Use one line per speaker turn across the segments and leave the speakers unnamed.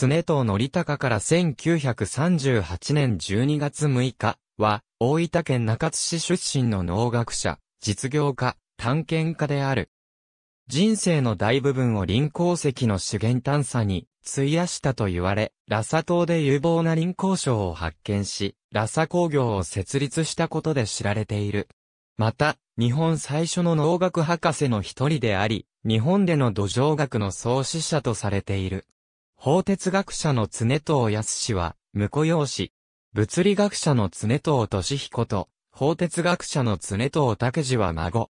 常藤則隆から1938年12月6日は、大分県中津市出身の農学者、実業家、探検家である。人生の大部分を林鉱石の資源探査に費やしたと言われ、ラサ島で有望な林鉱賞を発見し、ラサ工業を設立したことで知られている。また、日本最初の農学博士の一人であり、日本での土壌学の創始者とされている。法哲学者の常藤康氏は、婿養子。物理学者の常藤俊彦と、法哲学者の常藤武次は孫。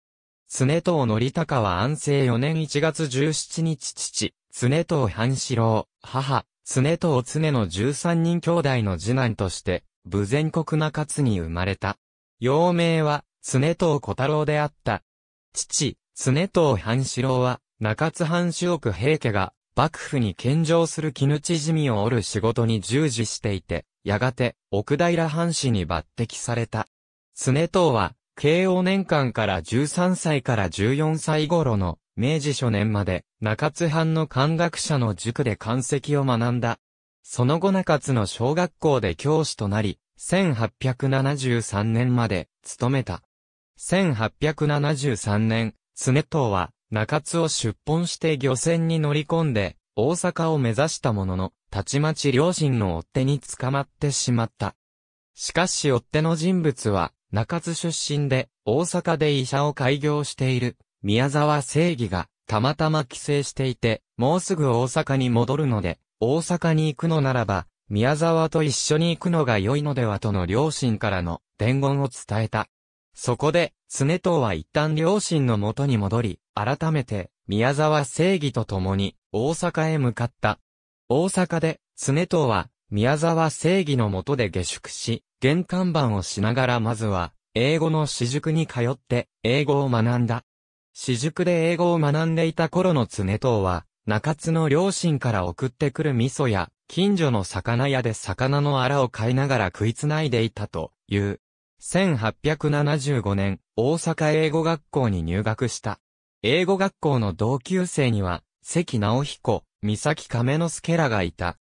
常藤則隆は安政4年1月17日父、常藤半四郎、母、常藤常の13人兄弟の次男として、無全国中津に生まれた。幼名は、常藤小太郎であった。父、常藤半四郎は、中津藩主奥平家が、幕府に献上する絹縮みを織る仕事に従事していて、やがて、奥平藩士に抜擢された。常藤は、慶応年間から13歳から14歳頃の、明治初年まで、中津藩の漢学者の塾で漢籍を学んだ。その後中津の小学校で教師となり、1873年まで、勤めた。1873年、常藤は、中津を出奔して漁船に乗り込んで、大阪を目指したものの、たちまち両親の追っ手に捕まってしまった。しかし追っ手の人物は、中津出身で、大阪で医者を開業している、宮沢正義が、たまたま帰省していて、もうすぐ大阪に戻るので、大阪に行くのならば、宮沢と一緒に行くのが良いのではとの両親からの伝言を伝えた。そこで、常藤は一旦両親の元に戻り、改めて、宮沢正義と共に、大阪へ向かった。大阪で、常藤は、宮沢正義の下で下宿し、玄関番をしながらまずは、英語の私塾に通って、英語を学んだ。私塾で英語を学んでいた頃の常藤は、中津の両親から送ってくる味噌や、近所の魚屋で魚のアラを買いながら食いつないでいたという。1875年、大阪英語学校に入学した。英語学校の同級生には、関直彦、三崎亀之助らがいた。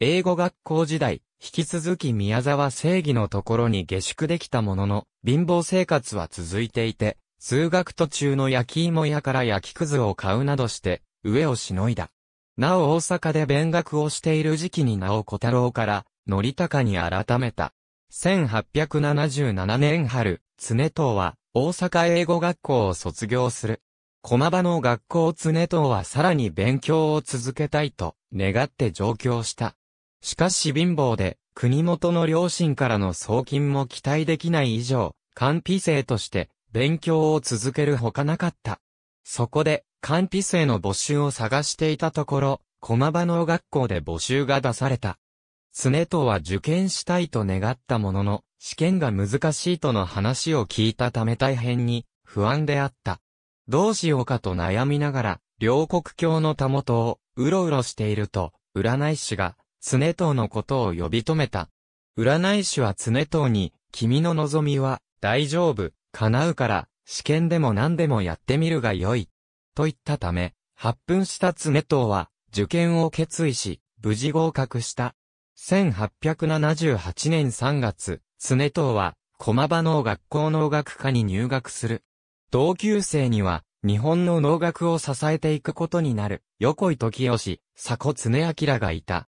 英語学校時代、引き続き宮沢正義のところに下宿できたものの、貧乏生活は続いていて、通学途中の焼き芋屋から焼きくずを買うなどして、上をしのいだ。なお大阪で勉学をしている時期に直お小太郎から、則高に改めた。1877年春、常藤は、大阪英語学校を卒業する。駒場の学校常藤はさらに勉強を続けたいと願って上京した。しかし貧乏で、国元の両親からの送金も期待できない以上、官費生として勉強を続けるほかなかった。そこで、官費生の募集を探していたところ、駒場の学校で募集が出された。常とは受験したいと願ったものの、試験が難しいとの話を聞いたため大変に不安であった。どうしようかと悩みながら、両国境のたもとをうろうろしていると、占い師が、常ネのことを呼び止めた。占い師は常ネに、君の望みは、大丈夫、叶うから、試験でも何でもやってみるがよい。と言ったため、発奮した常ネは、受験を決意し、無事合格した。1878年3月、常藤は、駒場農学校農学科に入学する。同級生には、日本の農学を支えていくことになる、横井時義、佐古常明がいた。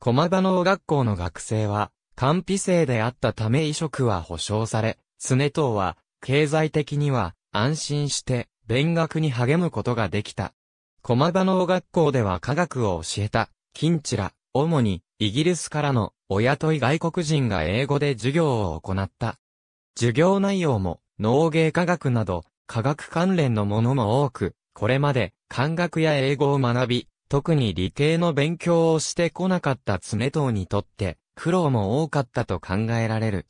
駒場農学校の学生は、官費生であったため移植は保障され、常藤は、経済的には、安心して、勉学に励むことができた。駒場農学校では科学を教えた、金地ら、主に、イギリスからの親とい外国人が英語で授業を行った。授業内容も農芸科学など科学関連のものも多く、これまで漢学や英語を学び、特に理系の勉強をしてこなかった常党にとって苦労も多かったと考えられる。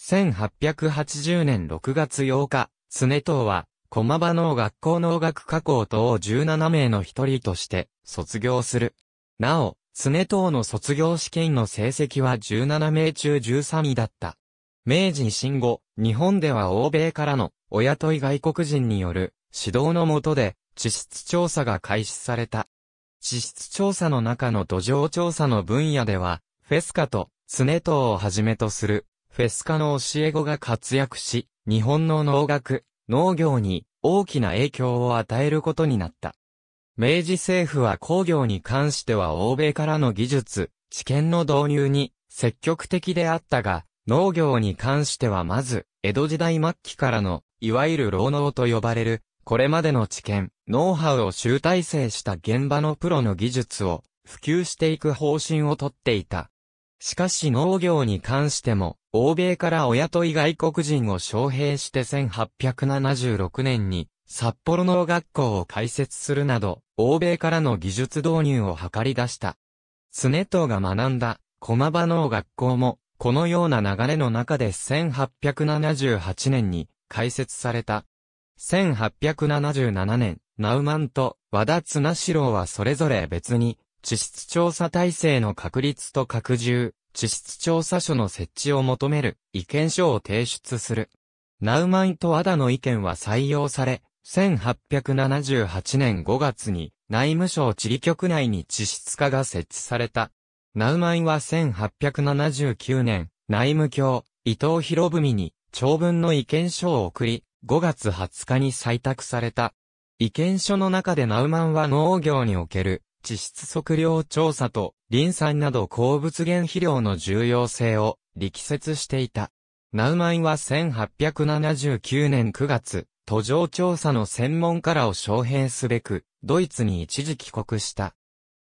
1880年6月8日、常党は駒場農学校農学科校等17名の一人として卒業する。なお、常党の卒業試験の成績は17名中13位だった。明治維新後、日本では欧米からの、お雇い外国人による、指導の下で、地質調査が開始された。地質調査の中の土壌調査の分野では、フェスカと、常党をはじめとする、フェスカの教え子が活躍し、日本の農学、農業に大きな影響を与えることになった。明治政府は工業に関しては欧米からの技術、知見の導入に積極的であったが、農業に関してはまず、江戸時代末期からの、いわゆる労農と呼ばれる、これまでの知見、ノウハウを集大成した現場のプロの技術を普及していく方針をとっていた。しかし農業に関しても、欧米から親とい外国人を招聘して1876年に札幌農学校を開設するなど、欧米からの技術導入を図り出した。常藤が学んだ、駒場農学校も、このような流れの中で1878年に開設された。1877年、ナウマンと和田綱四郎はそれぞれ別に、地質調査体制の確立と拡充、地質調査所の設置を求める意見書を提出する。ナウマンと和田の意見は採用され、1878年5月に内務省地理局内に地質課が設置された。ナウマイは1879年、内務卿、伊藤博文に長文の意見書を送り、5月20日に採択された。意見書の中でナウマンは農業における地質測量調査と林産など鉱物原肥料の重要性を力説していた。ナウマンは1879年9月、途上調査の専門家らを招聘すべく、ドイツに一時帰国した。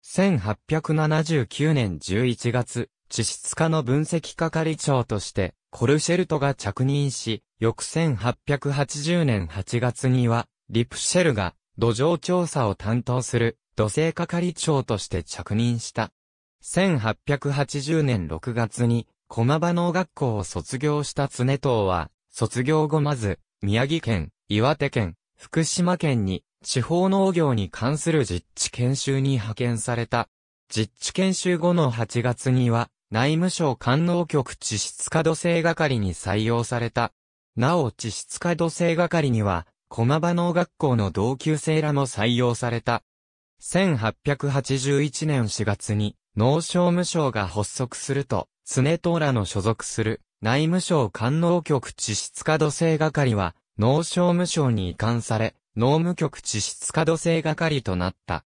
1879年11月、地質化の分析係長として、コルシェルトが着任し、翌1880年8月には、リプシェルが土壌調査を担当する土星係長として着任した。1880年6月に、駒場農学校を卒業した常藤は、卒業後まず、宮城県、岩手県、福島県に、地方農業に関する実地研修に派遣された。実地研修後の8月には、内務省官能局地質化土星係に採用された。なお地質化土星係には、駒場農学校の同級生らも採用された。1881年4月に、農商務省が発足すると、常党らの所属する内務省官能局地質化土星係は、農商務省に移管され、農務局地質化土星係となった。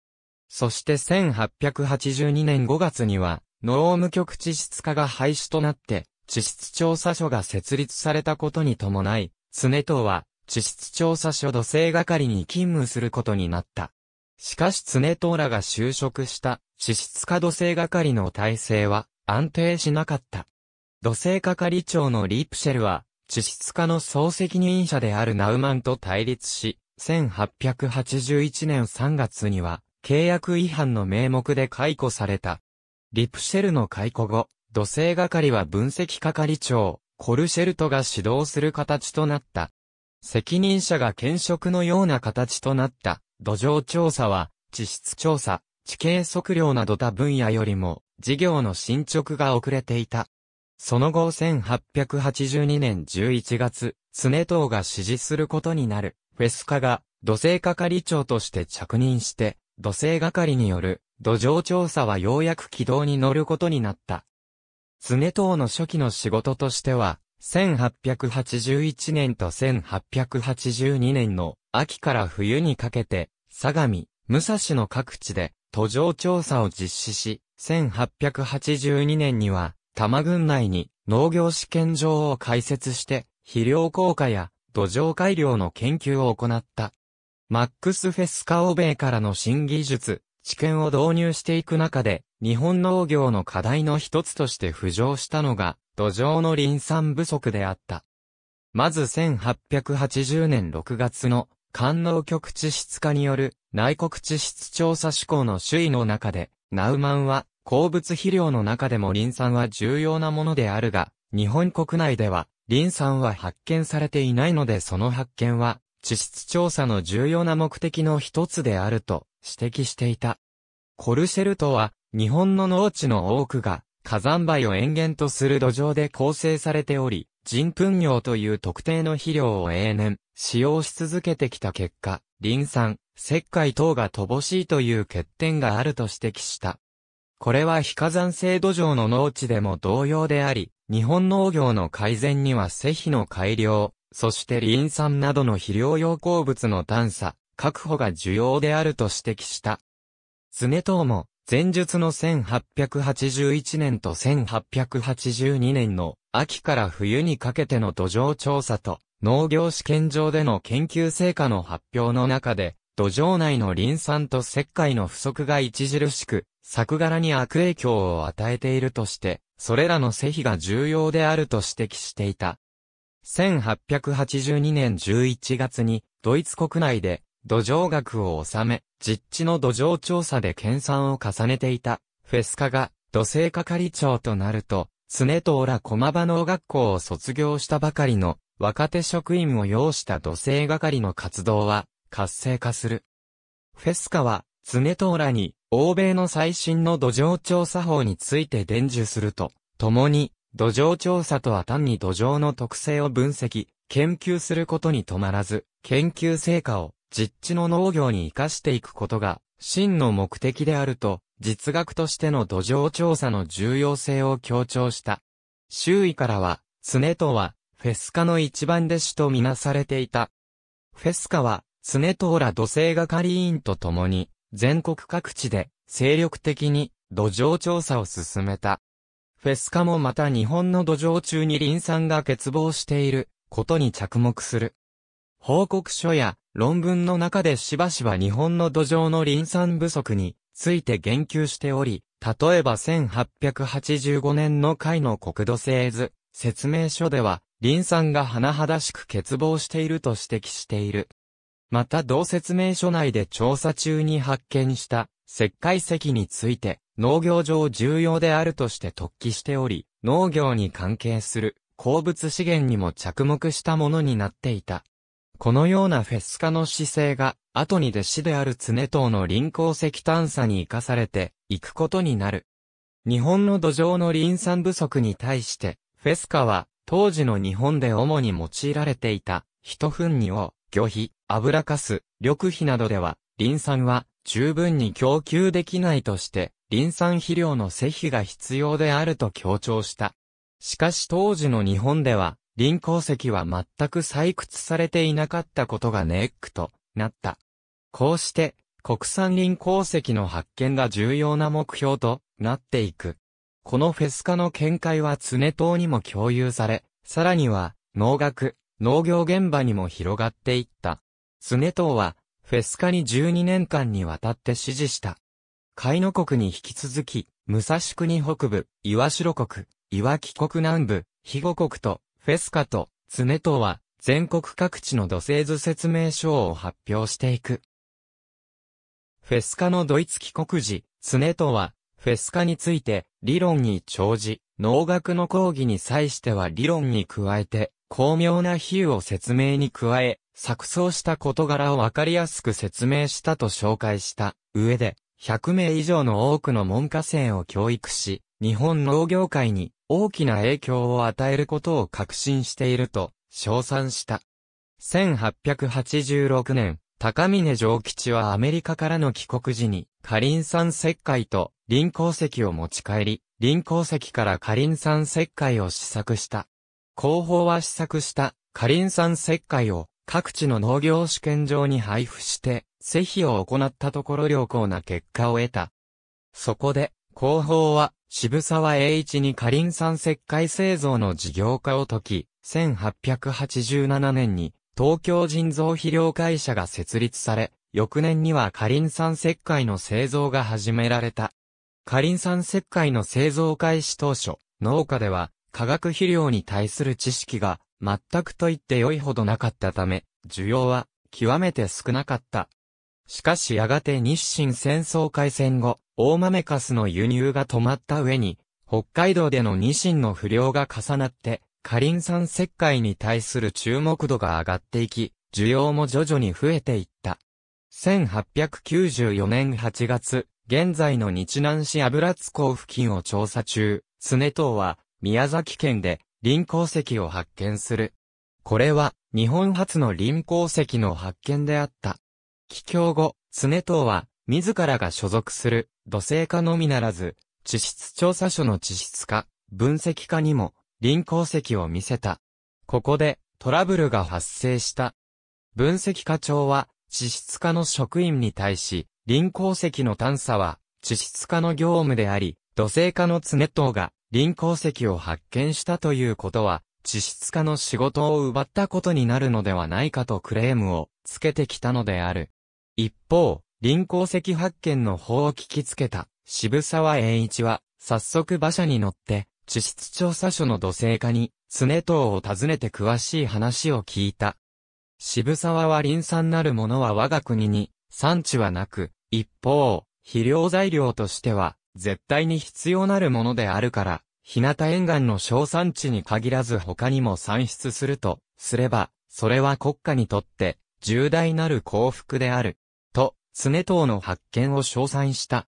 そして1882年5月には、農務局地質化が廃止となって、地質調査所が設立されたことに伴い、常藤は、地質調査所土星係に勤務することになった。しかし常藤らが就職した地質化土星係の体制は安定しなかった。土星係長のリープシェルは、地質化の総責任者であるナウマンと対立し、1881年3月には、契約違反の名目で解雇された。リプシェルの解雇後、土星係は分析係長、コルシェルトが指導する形となった。責任者が兼職のような形となった土壌調査は、地質調査、地形測量など他分野よりも、事業の進捗が遅れていた。その後1882年11月、常藤が支持することになる、フェスカが土星係長として着任して、土星係による土壌調査はようやく軌道に乗ることになった。常藤の初期の仕事としては、1881年と1882年の秋から冬にかけて、相模、武蔵の各地で土壌調査を実施し、1882年には多摩郡内に農業試験場を開設して、肥料効果や土壌改良の研究を行った。マックス・フェスカ欧米からの新技術、知見を導入していく中で、日本農業の課題の一つとして浮上したのが、土壌の林産不足であった。まず1880年6月の、官能局地質化による内国地質調査志向の首位の中で、ナウマンは、鉱物肥料の中でもリン酸は重要なものであるが、日本国内では、リン酸は発見されていないのでその発見は、地質調査の重要な目的の一つであると指摘していた。コルシェルトは、日本の農地の多くが、火山灰を塩原とする土壌で構成されており、人糞尿という特定の肥料を永年、使用し続けてきた結果、リン酸、石灰等が乏しいという欠点があると指摘した。これは非火山性土壌の農地でも同様であり、日本農業の改善には施肥の改良、そしてリン酸などの肥料用鉱物の探査、確保が重要であると指摘した。常党も、前述の1881年と1882年の秋から冬にかけての土壌調査と農業試験場での研究成果の発表の中で土壌内のリン酸と石灰の不足が著しく作柄に悪影響を与えているとして、それらの施肥が重要であると指摘していた。1882年11月に、ドイツ国内で、土壌学を収め、実地の土壌調査で研鑽を重ねていた、フェスカが、土星係長となると、常藤ら駒場農学校を卒業したばかりの、若手職員を要した土星係の活動は、活性化する。フェスカは、常藤らに、欧米の最新の土壌調査法について伝授すると、共に、土壌調査とは単に土壌の特性を分析、研究することに止まらず、研究成果を実地の農業に活かしていくことが、真の目的であると、実学としての土壌調査の重要性を強調した。周囲からは、常とは、フェスカの一番弟子とみなされていた。フェスカは、常とら土星係員と共に、全国各地で精力的に土壌調査を進めた。フェスカもまた日本の土壌中にン酸が欠乏していることに着目する。報告書や論文の中でしばしば日本の土壌のン酸不足について言及しており、例えば1885年の回の国土製図説明書ではン酸が甚だしく欠乏していると指摘している。また同説明書内で調査中に発見した石灰石について農業上重要であるとして突起しており、農業に関係する鉱物資源にも着目したものになっていた。このようなフェス化の姿勢が、後に弟子である常藤の臨鉱石探査に生かされていくことになる。日本の土壌の林産不足に対して、フェス化は当時の日本で主に用いられていた、一分にを魚否、油かす、緑肥などでは、リン酸は十分に供給できないとして、リン酸肥料の施肥が必要であると強調した。しかし当時の日本では、リン鉱石は全く採掘されていなかったことがネックとなった。こうして、国産林鉱石の発見が重要な目標となっていく。このフェス化の見解は常党にも共有され、さらには、農学、農業現場にも広がっていった。スネトーは、フェスカに12年間にわたって支持した。イの国に引き続き、武蔵国北部、岩城国、岩木国南部、肥後国と、フェスカと、スネトは、全国各地の土星図説明書を発表していく。フェスカのドイツ帰国時、スネトは、フェスカについて、理論に長じ、農学の講義に際しては理論に加えて、巧妙な比喩を説明に加え、錯綜した事柄をわかりやすく説明したと紹介した上で、100名以上の多くの文科生を教育し、日本農業界に大きな影響を与えることを確信していると称賛した。1886年、高峰城吉はアメリカからの帰国時に、カリン酸石灰とン鉱石を持ち帰り、ン鉱石からカリン酸石灰を試作した。広報は試作したカリン酸石灰を各地の農業試験場に配布して、施肥を行ったところ良好な結果を得た。そこで、広報は渋沢栄一にカリン酸石灰製造の事業化を解き、1887年に東京人造肥料会社が設立され、翌年にはカリン酸石灰の製造が始められた。カリン酸石灰の製造開始当初、農家では化学肥料に対する知識が全くと言って良いほどなかったため、需要は極めて少なかった。しかしやがて日清戦争開戦後、大豆カスの輸入が止まった上に、北海道でのニシンの不良が重なって、カリン酸石灰に対する注目度が上がっていき、需要も徐々に増えていった。1894年8月、現在の日南市油津港付近を調査中、常藤は、宮崎県で臨鉱石を発見する。これは日本初の臨鉱石の発見であった。帰郷後、常藤は自らが所属する土星化のみならず、地質調査所の地質化、分析化にも臨鉱石を見せた。ここでトラブルが発生した。分析課長は地質課の職員に対し、臨鉱石の探査は地質化の業務であり、土星化の常藤が臨鉱石を発見したということは、地質家の仕事を奪ったことになるのではないかとクレームをつけてきたのである。一方、臨鉱石発見の方を聞きつけた渋沢栄一は、早速馬車に乗って、地質調査所の土星化に、常等を訪ねて詳しい話を聞いた。渋沢は林産なるものは我が国に、産地はなく、一方、肥料材料としては、絶対に必要なるものであるから、日向沿岸の小山地に限らず他にも産出すると、すれば、それは国家にとって、重大なる幸福である。と、常党の発見を称賛した。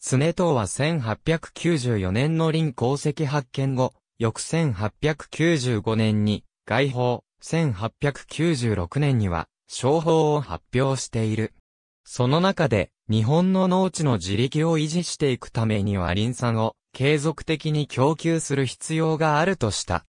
常党は1894年の林鉱石発見後、翌1895年に外報、1896年には商法を発表している。その中で、日本の農地の自力を維持していくためには林産を継続的に供給する必要があるとした。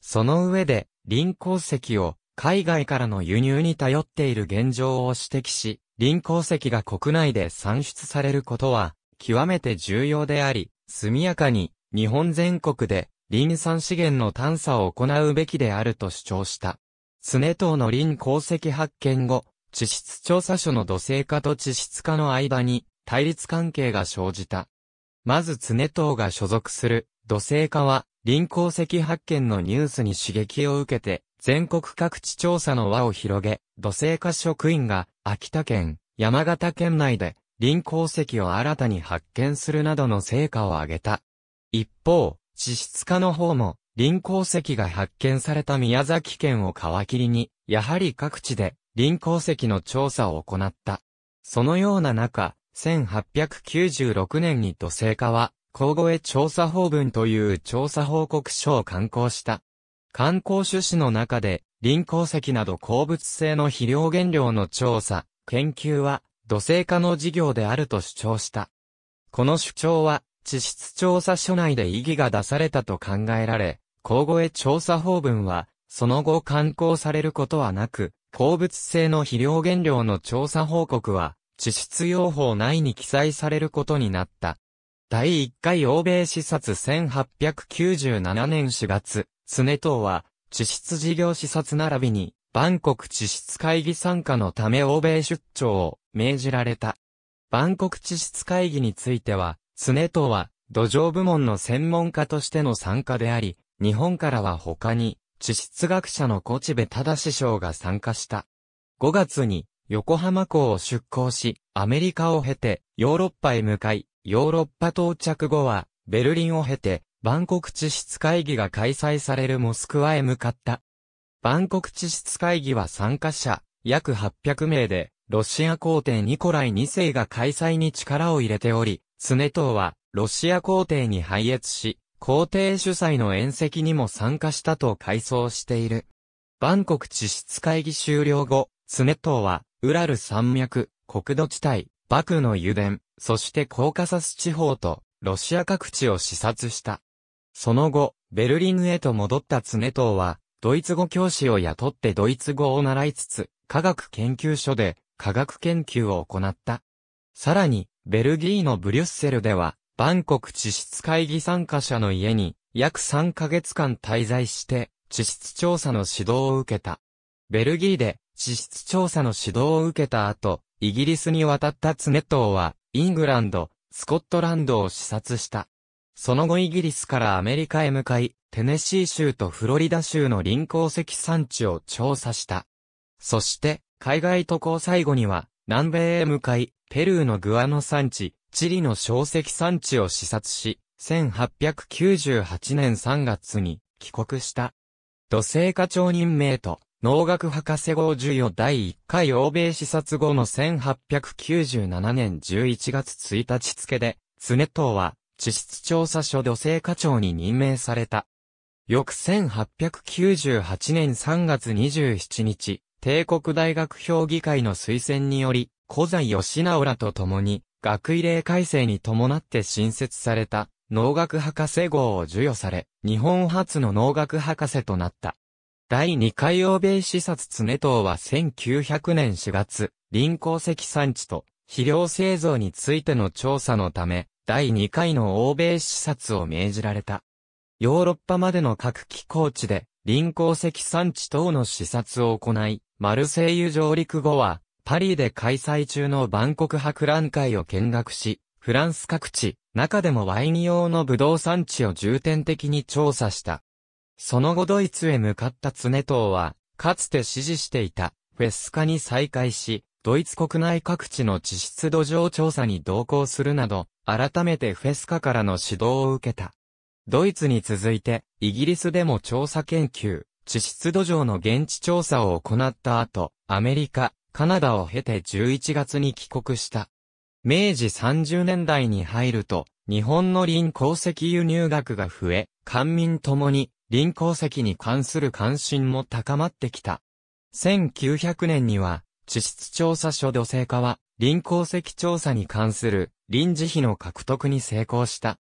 その上で、臨鉱石を海外からの輸入に頼っている現状を指摘し、臨鉱石が国内で産出されることは、極めて重要であり、速やかに日本全国で林産資源の探査を行うべきであると主張した。常等島の林鉱石発見後、地質調査所の土星化と地質化の間に対立関係が生じた。まず常藤が所属する土星化は、臨鉱石発見のニュースに刺激を受けて、全国各地調査の輪を広げ、土星化職員が秋田県、山形県内で臨鉱石を新たに発見するなどの成果を上げた。一方、地質化の方も、臨鉱石が発見された宮崎県を皮切りに、やはり各地で臨鉱石の調査を行った。そのような中、1896年に土星化は、交越調査法文という調査報告書を刊行した。観光趣旨の中で、林鉱石など鉱物性の肥料原料の調査、研究は、土星化の事業であると主張した。この主張は、地質調査書内で意義が出されたと考えられ、交越調査法文は、その後刊行されることはなく、鉱物性の肥料原料の調査報告は、地質用法内に記載されることになった。第1回欧米視察1897年4月、スネトは、地質事業視察並びに、バンコク地質会議参加のため欧米出張を命じられた。バンコク地質会議については、スネトは土壌部門の専門家としての参加であり、日本からは他に地質学者のコチベ正師匠が参加した。5月に横浜港を出港し、アメリカを経て、ヨーロッパへ向かい、ヨーロッパ到着後は、ベルリンを経て、バンコク地質会議が開催されるモスクワへ向かった。バンコク地質会議は参加者、約800名で、ロシア皇帝ニコライ2世が開催に力を入れており、スネトウは、ロシア皇帝に配列し、皇帝主催の宴席にも参加したと回想している。バンコク地質会議終了後、スネトウは、ウラル山脈、国土地帯、バクの油田、そしてコーカサス地方と、ロシア各地を視察した。その後、ベルリンへと戻った常藤は、ドイツ語教師を雇ってドイツ語を習いつつ、科学研究所で科学研究を行った。さらに、ベルギーのブリュッセルでは、万国地質会議参加者の家に、約3ヶ月間滞在して、地質調査の指導を受けた。ベルギーで、地質調査の指導を受けた後、イギリスに渡ったツネトーは、イングランド、スコットランドを視察した。その後イギリスからアメリカへ向かい、テネシー州とフロリダ州の臨港石産地を調査した。そして、海外渡航最後には、南米へ向かい、ペルーのグアノ産地、チリの小石産地を視察し、1898年3月に帰国した。土星課長任命と農学博士号授与第1回欧米視察後の1897年11月1日付で、常藤は、地質調査所土星課長に任命された。翌1898年3月27日、帝国大学評議会の推薦により、古材義直らと共に、学位令改正に伴って新設された、農学博士号を授与され、日本初の農学博士となった。第2回欧米視察常藤は1900年4月、林鉱石産地と肥料製造についての調査のため、第2回の欧米視察を命じられた。ヨーロッパまでの各気候地で、林鉱石産地等の視察を行い、マルセイユ上陸後は、パリで開催中の万国博覧会を見学し、フランス各地、中でもワイン用のブドウ産地を重点的に調査した。その後ドイツへ向かった常藤は、かつて支持していた、フェスカに再開し、ドイツ国内各地の地質土壌調査に同行するなど、改めてフェスカからの指導を受けた。ドイツに続いて、イギリスでも調査研究、地質土壌の現地調査を行った後、アメリカ、カナダを経て11月に帰国した。明治30年代に入ると、日本の林鉱石輸入額が増え、官民ともに林鉱石に関する関心も高まってきた。1900年には、地質調査所土星化は、林鉱石調査に関する臨時費の獲得に成功した。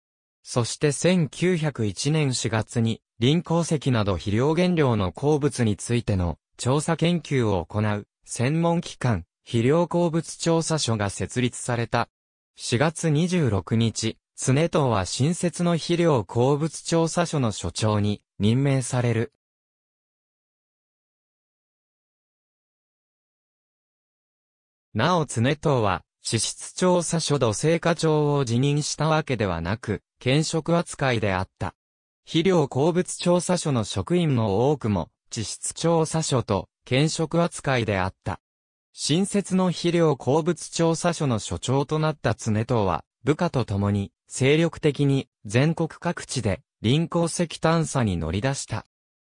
そして1901年4月に、林鉱石など肥料原料の鉱物についての調査研究を行う専門機関、肥料鉱物調査所が設立された。4月26日、常藤は新設の肥料鉱物調査所の所長に任命される。なお常藤は、地質調査所土政課長を辞任したわけではなく、兼職扱いであった。肥料鉱物調査所の職員の多くも、地質調査所と兼職扱いであった。新設の肥料鉱物調査所の所長となった常藤は、部下と共に、精力的に全国各地で臨鉱石探査に乗り出した。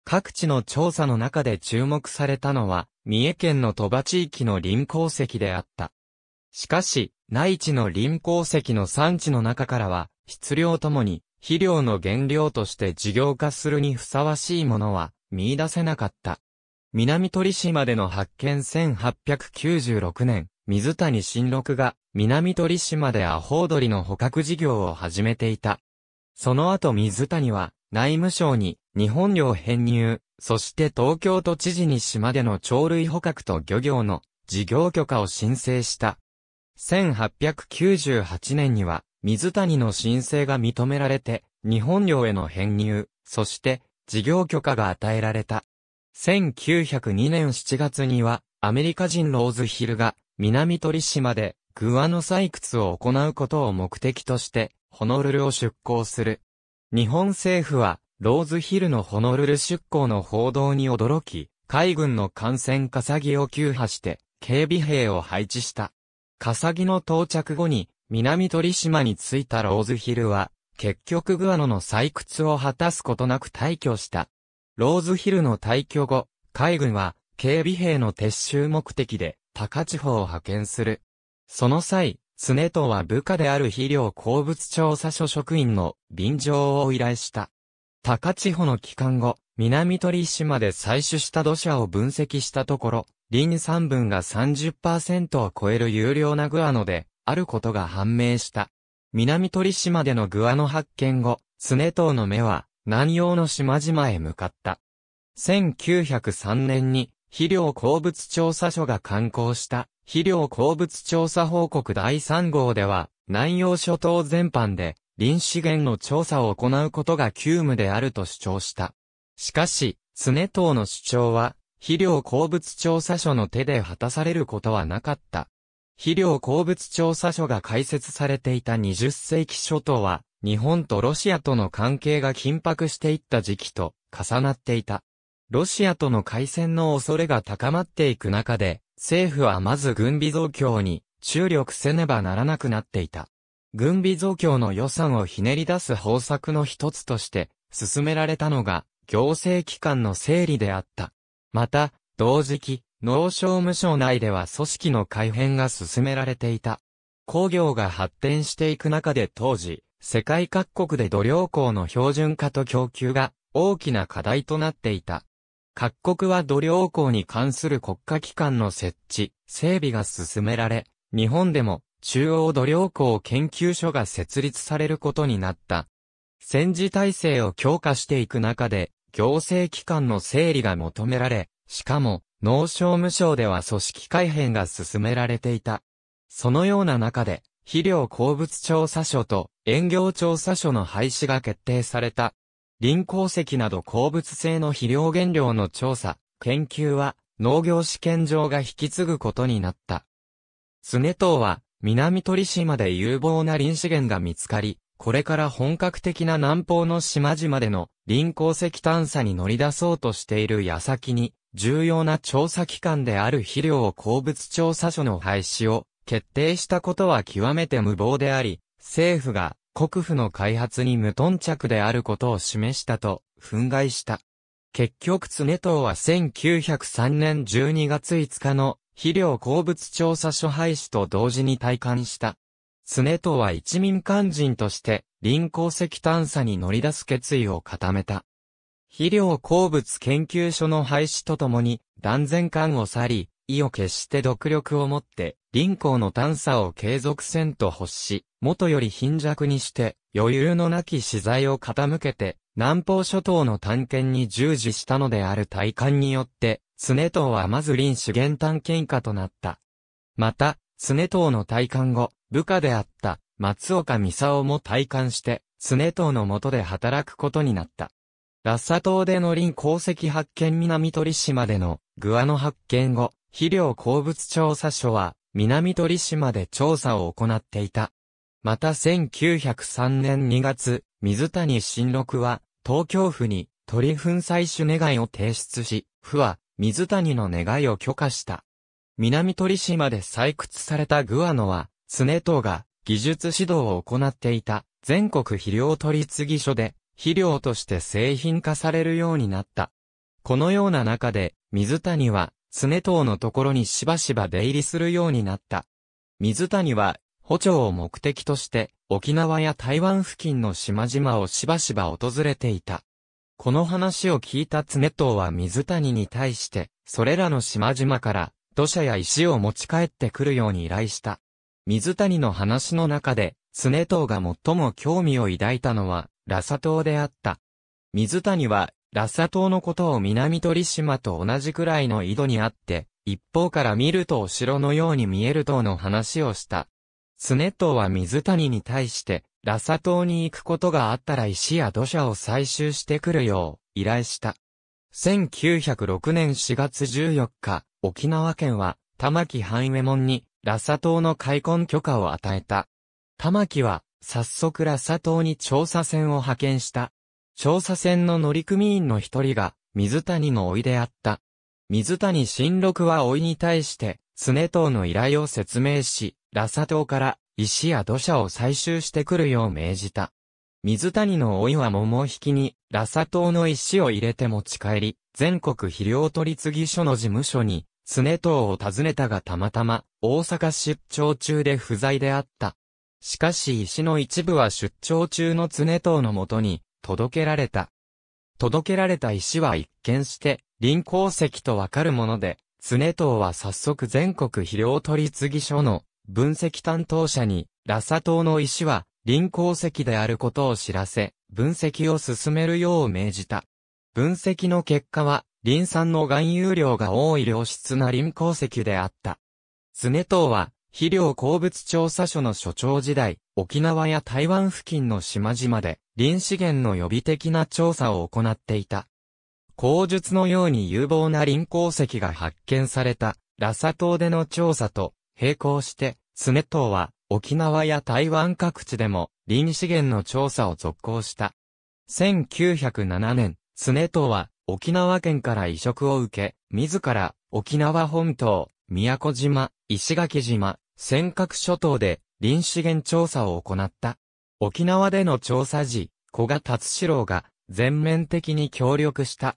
各地の調査の中で注目されたのは、三重県の鳥羽地域の臨鉱石であった。しかし、内地の臨鉱石の産地の中からは、質量ともに、肥料の原料として事業化するにふさわしいものは、見出せなかった。南鳥島での発見1896年、水谷新六が南鳥島でアホウドリの捕獲事業を始めていた。その後水谷は、内務省に、日本領編入、そして東京都知事に島での鳥類捕獲と漁業の事業許可を申請した。1898年には、水谷の申請が認められて、日本領への編入、そして事業許可が与えられた。1902年7月には、アメリカ人ローズヒルが、南鳥島でグアノ採掘を行うことを目的として、ホノルルを出港する。日本政府は、ローズヒルのホノルル出港の報道に驚き、海軍の艦船カサギを急破して、警備兵を配置した。カサギの到着後に、南鳥島に着いたローズヒルは、結局グアノの採掘を果たすことなく退去した。ローズヒルの退去後、海軍は、警備兵の撤収目的で、高千穂を派遣する。その際、常藤は部下である肥料鉱物調査所職員の便乗を依頼した。高千穂の帰還後、南鳥島で採取した土砂を分析したところ、リン酸分が30%を超える有料なグアノで、あることが判明した。南鳥島でのグアノ発見後、常藤の目は、南洋の島々へ向かった。1903年に、肥料鉱物調査所が刊行した肥料鉱物調査報告第3号では、南洋諸島全般で、林資源の調査を行うことが急務であると主張した。しかし、常党の主張は、肥料鉱物調査所の手で果たされることはなかった。肥料鉱物調査所が開設されていた20世紀諸島は、日本とロシアとの関係が緊迫していった時期と重なっていた。ロシアとの海戦の恐れが高まっていく中で、政府はまず軍備増強に注力せねばならなくなっていた。軍備増強の予算をひねり出す方策の一つとして進められたのが行政機関の整理であった。また、同時期、農商務省内では組織の改変が進められていた。工業が発展していく中で当時、世界各国で土量工の標準化と供給が大きな課題となっていた。各国は土良港に関する国家機関の設置、整備が進められ、日本でも中央土良港研究所が設立されることになった。戦時体制を強化していく中で、行政機関の整理が求められ、しかも、農商務省では組織改変が進められていた。そのような中で、肥料鉱物調査所と営業調査所の廃止が決定された。林鉱石など鉱物性の肥料原料の調査、研究は農業試験場が引き継ぐことになった。スネ島は南鳥島で有望な林資源が見つかり、これから本格的な南方の島々での林鉱石探査に乗り出そうとしている矢先に、重要な調査機関である肥料鉱物調査所の廃止を決定したことは極めて無謀であり、政府が国府の開発に無頓着であることを示したと、憤慨した。結局常藤は1903年12月5日の肥料鉱物調査所廃止と同時に退官した。常藤は一民間人として、臨鉱石探査に乗り出す決意を固めた。肥料鉱物研究所の廃止とともに、断然官を去り、意を決して独力をもって、林行の探査を継続せんと欲し、元より貧弱にして、余裕のなき資材を傾けて、南方諸島の探検に従事したのである体感によって、常党はまず林主元探検家となった。また、常党の体感後、部下であった松岡三沢も体感して、常党の下で働くことになった。ラッサ島での臨鉱石発見南鳥島でのグアの発見後、肥料鉱物調査所は、南鳥島で調査を行っていた。また1903年2月、水谷新六は、東京府に鳥粉採取願いを提出し、府は水谷の願いを許可した。南鳥島で採掘されたグアノは、常藤が技術指導を行っていた全国肥料取次所で肥料として製品化されるようになった。このような中で水谷は常藤のところにしばしば出入りするようになった。水谷は、補聴を目的として、沖縄や台湾付近の島々をしばしば訪れていた。この話を聞いた常藤は水谷に対して、それらの島々から、土砂や石を持ち帰ってくるように依頼した。水谷の話の中で、常藤が最も興味を抱いたのは、ラサ島であった。水谷は、ラサ島のことを南鳥島と同じくらいの井戸にあって、一方から見るとお城のように見える島の話をした。スネ島は水谷に対して、ラサ島に行くことがあったら石や土砂を採集してくるよう依頼した。1906年4月14日、沖縄県は玉木繁右衛門にラサ島の開墾許可を与えた。玉木は早速ラサ島に調査船を派遣した。調査船の乗組員の一人が、水谷の老いであった。水谷新六は老いに対して、常藤の依頼を説明し、ラサ島から石や土砂を採集してくるよう命じた。水谷の老いは桃引きに、ラサ島の石を入れて持ち帰り、全国肥料取次所の事務所に、常藤を訪ねたがたまたま、大阪出張中で不在であった。しかし石の一部は出張中の常藤のもとに、届けられた。届けられた石は一見して、臨鉱石とわかるもので、常藤は早速全国肥料取次所の分析担当者に、ラサ島の石は臨鉱石であることを知らせ、分析を進めるよう命じた。分析の結果は、リン酸の含有量が多い良質な臨鉱石であった。常藤は、肥料鉱物調査所の所長時代、沖縄や台湾付近の島々で、林資源の予備的な調査を行っていた。口述のように有望な林鉱石が発見された、ラサ島での調査と、並行して、スネ島は、沖縄や台湾各地でも、林資源の調査を続行した。1907年、スネ島は、沖縄県から移植を受け、自ら、沖縄本島、宮古島、石垣島、尖閣諸島で林資源調査を行った。沖縄での調査時、古賀達志郎が全面的に協力した。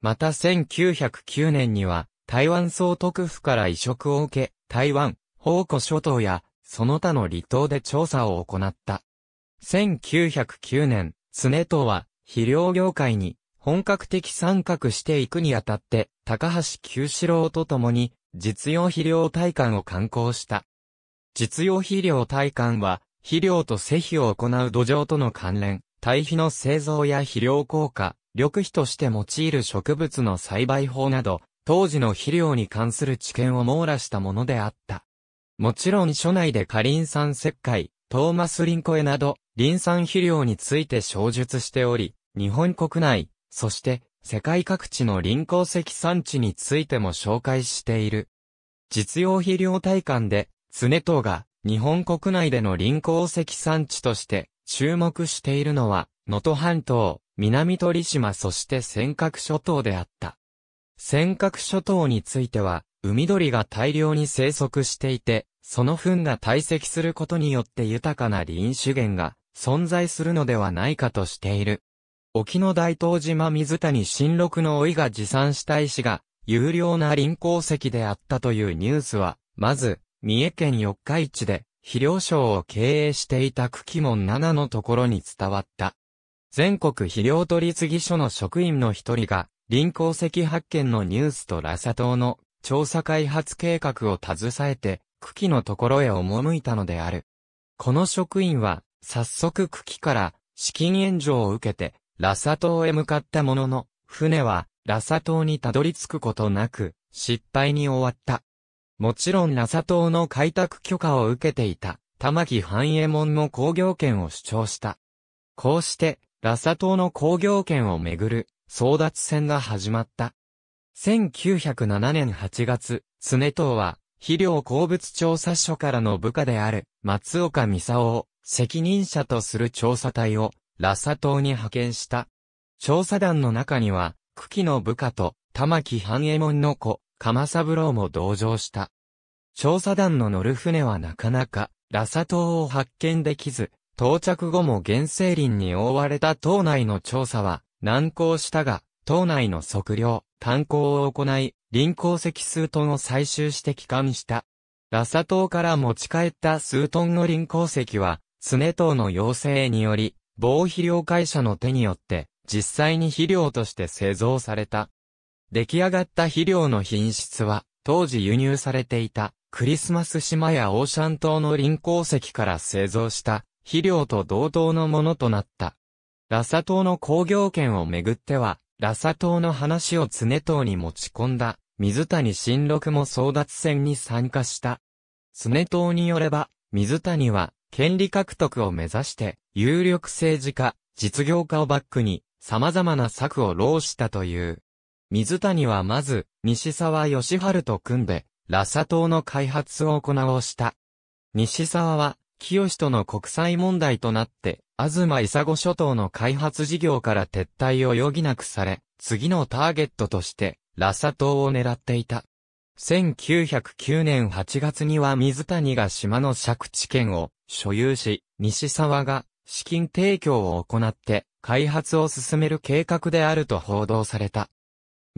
また1909年には台湾総督府から移植を受け、台湾、宝庫諸島やその他の離島で調査を行った。1909年、常とは肥料業界に本格的参画していくにあたって、高橋九四郎と共に実用肥料体感を刊行した。実用肥料体感は、肥料と施肥を行う土壌との関連、堆肥の製造や肥料効果、緑肥として用いる植物の栽培法など、当時の肥料に関する知見を網羅したものであった。もちろん書内でカリン酸石灰、トーマスリンコエなど、リン酸肥料について詳述しており、日本国内、そして世界各地の臨鉱石産地についても紹介している。実用肥料体感で常藤が日本国内での林鉱石産地として注目しているのは、能登半島、南鳥島そして尖閣諸島であった。尖閣諸島については、海鳥が大量に生息していて、その糞が堆積することによって豊かな林資源が存在するのではないかとしている。沖の大東島水谷新六の老いが持参した石が、有料な林鉱石であったというニュースは、まず、三重県四日市で、肥料商を経営していた久喜門七のところに伝わった。全国肥料取次所の職員の一人が、林鉱石発見のニュースとラサ島の調査開発計画を携えて、久喜のところへ赴いたのである。この職員は、早速久喜から資金援助を受けて、ラサ島へ向かったものの、船は、ラサ島にたどり着くことなく、失敗に終わった。もちろんラサ島の開拓許可を受けていた、玉木繁栄門も工業権を主張した。こうして、ラサ島の工業権をめぐる争奪戦が始まった。1907年8月、常島は、肥料鉱物調査所からの部下である松岡美沙を責任者とする調査隊をラサ島に派遣した。調査団の中には、久喜の部下と玉木繁栄門の子、鎌三郎も同乗した。調査団の乗る船はなかなか、ラサ島を発見できず、到着後も原生林に覆われた島内の調査は難航したが、島内の測量、炭鉱を行い、林鉱石数トンを採集して帰還した。ラサ島から持ち帰った数トンの林鉱石は、スネ島の要請により、防肥料会社の手によって、実際に肥料として製造された。出来上がった肥料の品質は、当時輸入されていた、クリスマス島やオーシャン島の臨鉱石から製造した肥料と同等のものとなった。ラサ島の工業圏をめぐっては、ラサ島の話を常島に持ち込んだ、水谷新六も争奪戦に参加した。常島によれば、水谷は、権利獲得を目指して、有力政治家、実業家をバックに、様々な策を労したという。水谷はまず、西沢義春と組んで、ラサ島の開発を行おうした。西沢は、清との国際問題となって、東伊佐子諸島の開発事業から撤退を余儀なくされ、次のターゲットとして、ラサ島を狙っていた。1909年8月には水谷が島の借地権を所有し、西沢が資金提供を行って開発を進める計画であると報道された。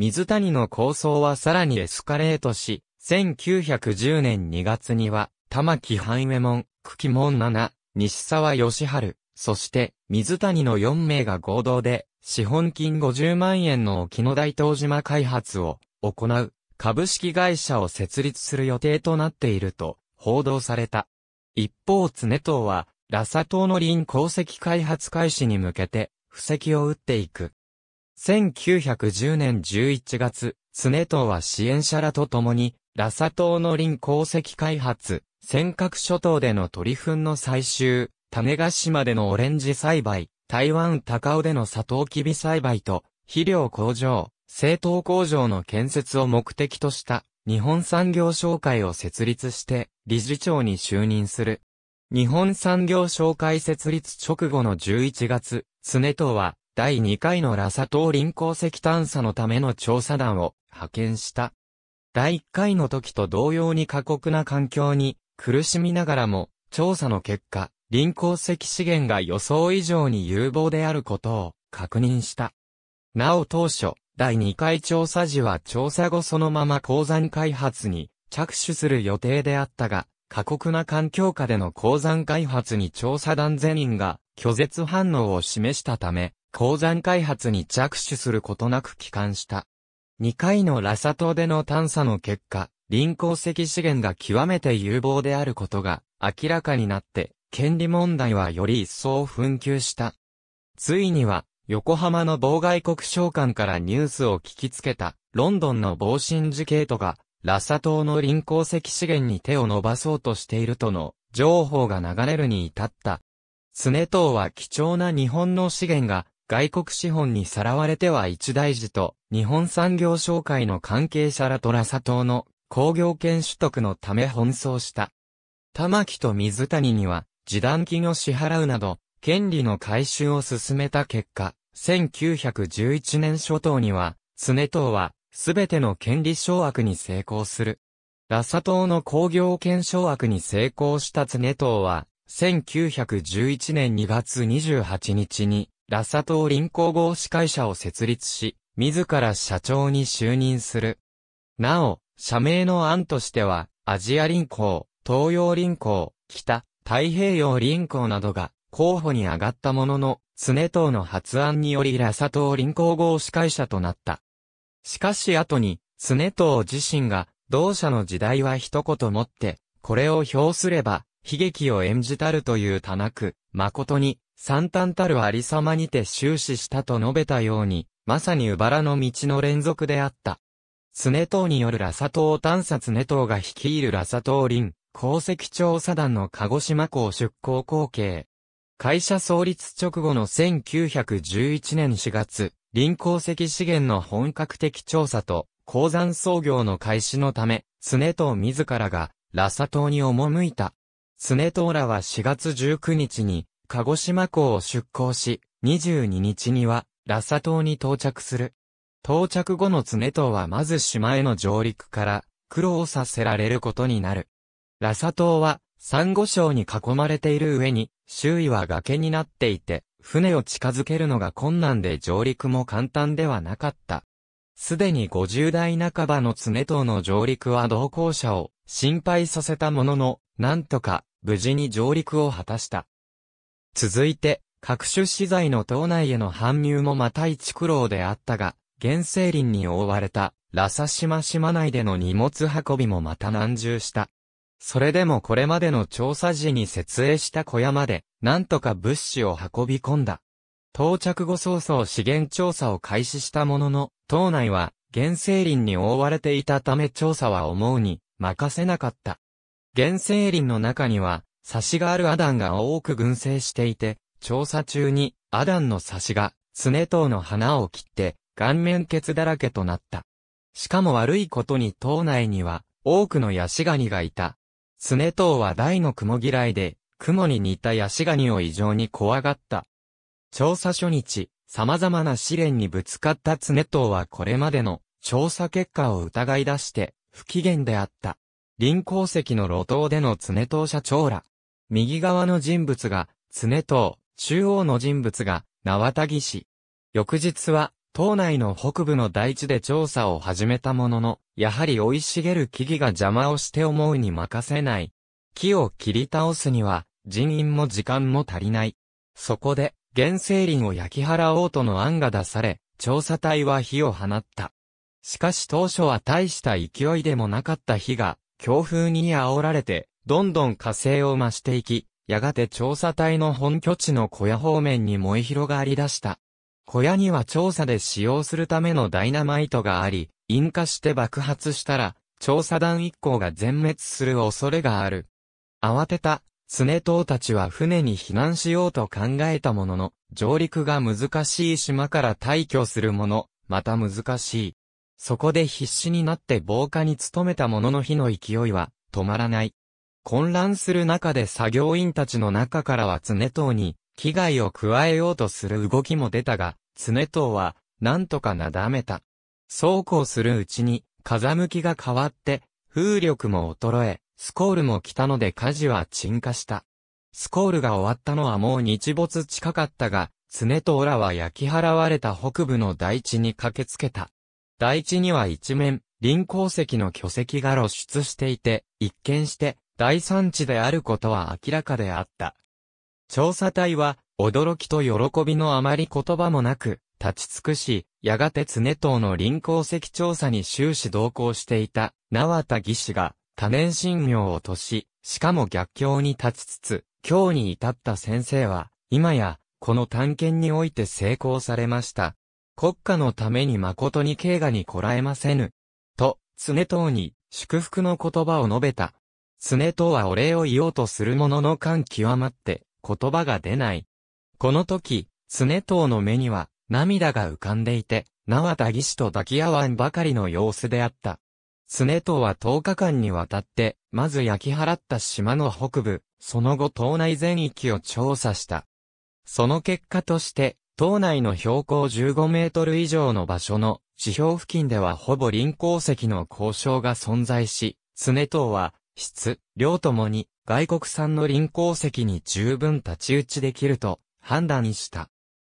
水谷の構想はさらにエスカレートし、1910年2月には、玉木半右衛門、久喜門七、西沢義春、そして水谷の4名が合同で、資本金50万円の沖野大東島開発を行う株式会社を設立する予定となっていると報道された。一方、常藤は、ラサ島の林鉱石開発開始に向けて、布石を打っていく。1910年11月、スネは支援者らと共に、ラサ島の林鉱石開発、尖閣諸島での鳥粉の採集、種子島でのオレンジ栽培、台湾高尾でのサトウキビ栽培と、肥料工場、製糖工場の建設を目的とした日本産業商会を設立して理事長に就任する。日本産業商会設立直後の11月、常藤は第2回のラサ島臨鉱石探査のための調査団を派遣した。第1回の時と同様に過酷な環境に苦しみながらも、調査の結果、臨鉱石資源が予想以上に有望であることを確認した。なお当初、第2回調査時は調査後そのまま鉱山開発に着手する予定であったが、過酷な環境下での鉱山開発に調査団全員が拒絶反応を示したため、鉱山開発に着手することなく帰還した。2回のラサ島での探査の結果、臨鉱石資源が極めて有望であることが明らかになって、権利問題はより一層紛糾した。ついには、横浜の妨害国商館からニュースを聞きつけた、ロンドンの防震事系。とが、ラサ島の臨鉱石資源に手を伸ばそうとしているとの情報が流れるに至った。スネ島は貴重な日本の資源が外国資本にさらわれては一大事と、日本産業商会の関係者らとラサ島の工業権取得のため奔走した。玉木と水谷には、示談金を支払うなど、権利の回収を進めた結果、1911年初頭には、常島は、すべての権利掌握に成功する。ラサ島の工業権掌握に成功した常島は、1911年2月28日に、ラサ島臨港合司会社を設立し、自ら社長に就任する。なお、社名の案としては、アジア臨港、東洋臨港、北、太平洋臨港などが候補に上がったものの、常党の発案によりラサ島臨港合司会社となった。しかし後に、常党自身が、同社の時代は一言もって、これを表すれば、悲劇を演じたるという田中、誠に、三端たるありさまにて終始したと述べたように、まさに茨の道の連続であった。スネトによるラサ島探察ネトが率いるラサ島林、鉱石調査団の鹿児島港出港後継。会社創立直後の1911年4月、林鉱石資源の本格的調査と、鉱山操業の開始のため、スネト自らが、ラサ島に赴いた。スネトらは4月19日に、鹿児島港を出港し、22日には、ラサ島に到着する。到着後の常島はまず島への上陸から苦労させられることになる。ラサ島は、サンゴ礁に囲まれている上に、周囲は崖になっていて、船を近づけるのが困難で上陸も簡単ではなかった。すでに50代半ばの常島の上陸は同行者を心配させたものの、なんとか無事に上陸を果たした。続いて、各種資材の島内への搬入もまた一苦労であったが、原生林に覆われた、ラサ島島内での荷物運びもまた難重した。それでもこれまでの調査時に設営した小屋まで、なんとか物資を運び込んだ。到着後早々資源調査を開始したものの、島内は原生林に覆われていたため調査は思うに任せなかった。原生林の中には差しがあるアダンが多く群生していて、調査中にアダンの差しが、スネトウの花を切って、顔面血だらけとなった。しかも悪いことに島内には、多くのヤシガニがいた。スネトウは大の雲嫌いで、雲に似たヤシガニを異常に怖がった。調査初日、様々な試練にぶつかった常党はこれまでの調査結果を疑い出して不機嫌であった。臨鉱石の路頭での常党社長ら右側の人物が、常藤、中央の人物が、縄田義氏。翌日は、島内の北部の大地で調査を始めたものの、やはり生い茂る木々が邪魔をして思うに任せない。木を切り倒すには、人員も時間も足りない。そこで、原生林を焼き払おうとの案が出され、調査隊は火を放った。しかし当初は大した勢いでもなかった火が、強風に煽られて、どんどん火星を増していき、やがて調査隊の本拠地の小屋方面に燃え広がり出した。小屋には調査で使用するためのダイナマイトがあり、引火して爆発したら、調査団一行が全滅する恐れがある。慌てた、常党たちは船に避難しようと考えたものの、上陸が難しい島から退去するもの、また難しい。そこで必死になって防火に努めたものの火の勢いは、止まらない。混乱する中で作業員たちの中からは常党に危害を加えようとする動きも出たが、常党はなんとかなだめた。そうこうするうちに風向きが変わって風力も衰え、スコールも来たので火事は鎮火した。スコールが終わったのはもう日没近かったが、常とらは焼き払われた北部の大地に駆けつけた。大地には一面、輪鉱石の巨石が露出していて、一見して、大産地であることは明らかであった。調査隊は、驚きと喜びのあまり言葉もなく、立ち尽くし、やがて常党の臨港石調査に終始同行していた、縄田義士が、多年神妙をとし、しかも逆境に立ちつつ、今日に至った先生は、今や、この探検において成功されました。国家のために誠に経賀にこらえませぬ。と、常党に祝福の言葉を述べた。すねとはお礼を言おうとするものの感極まって言葉が出ない。この時、すねとの目には涙が浮かんでいて、縄田義士と抱き合わんばかりの様子であった。常とは10日間にわたって、まず焼き払った島の北部、その後島内全域を調査した。その結果として、島内の標高15メートル以上の場所の地表付近ではほぼ臨港石の交渉が存在し、常とは質、量ともに外国産の臨鉱石に十分太刀打ちできると判断した。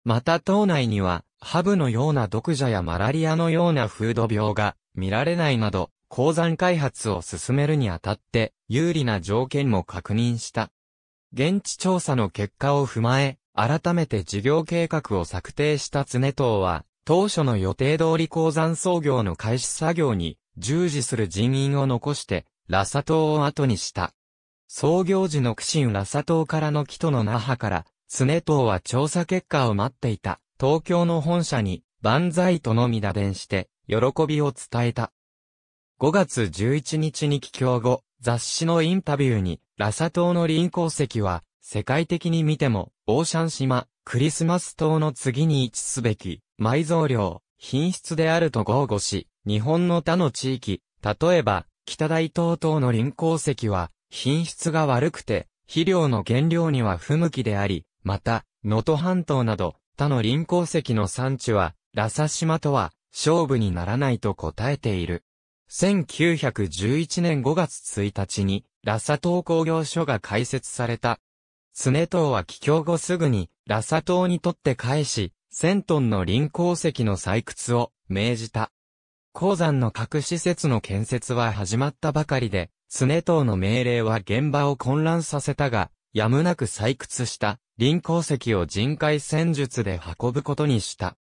また島内には、ハブのような毒蛇やマラリアのような風土病が見られないなど、鉱山開発を進めるにあたって有利な条件も確認した。現地調査の結果を踏まえ、改めて事業計画を策定した常藤は、当初の予定通り鉱山創業の開始作業に従事する人員を残して、ラサ島を後にした。創業時の苦心ラサ島からの木との那覇から、常党は調査結果を待っていた、東京の本社に、万歳とのみだ弁して、喜びを伝えた。5月11日に帰郷後、雑誌のインタビューに、ラサ島の臨港石は、世界的に見ても、オーシャン島、クリスマス島の次に位置すべき、埋蔵量、品質であると豪語し、日本の他の地域、例えば、北大東等の林鉱石は、品質が悪くて、肥料の原料には不向きであり、また、能登半島など、他の林鉱石の産地は、ラサ島とは、勝負にならないと答えている。1911年5月1日に、ラサ島工業所が開設された。常島は帰郷後すぐに、ラサ島にとって返し、1000トンの林鉱石の採掘を命じた。鉱山の核施設の建設は始まったばかりで、スネ島の命令は現場を混乱させたが、やむなく採掘した臨鉱石を人海戦術で運ぶことにした。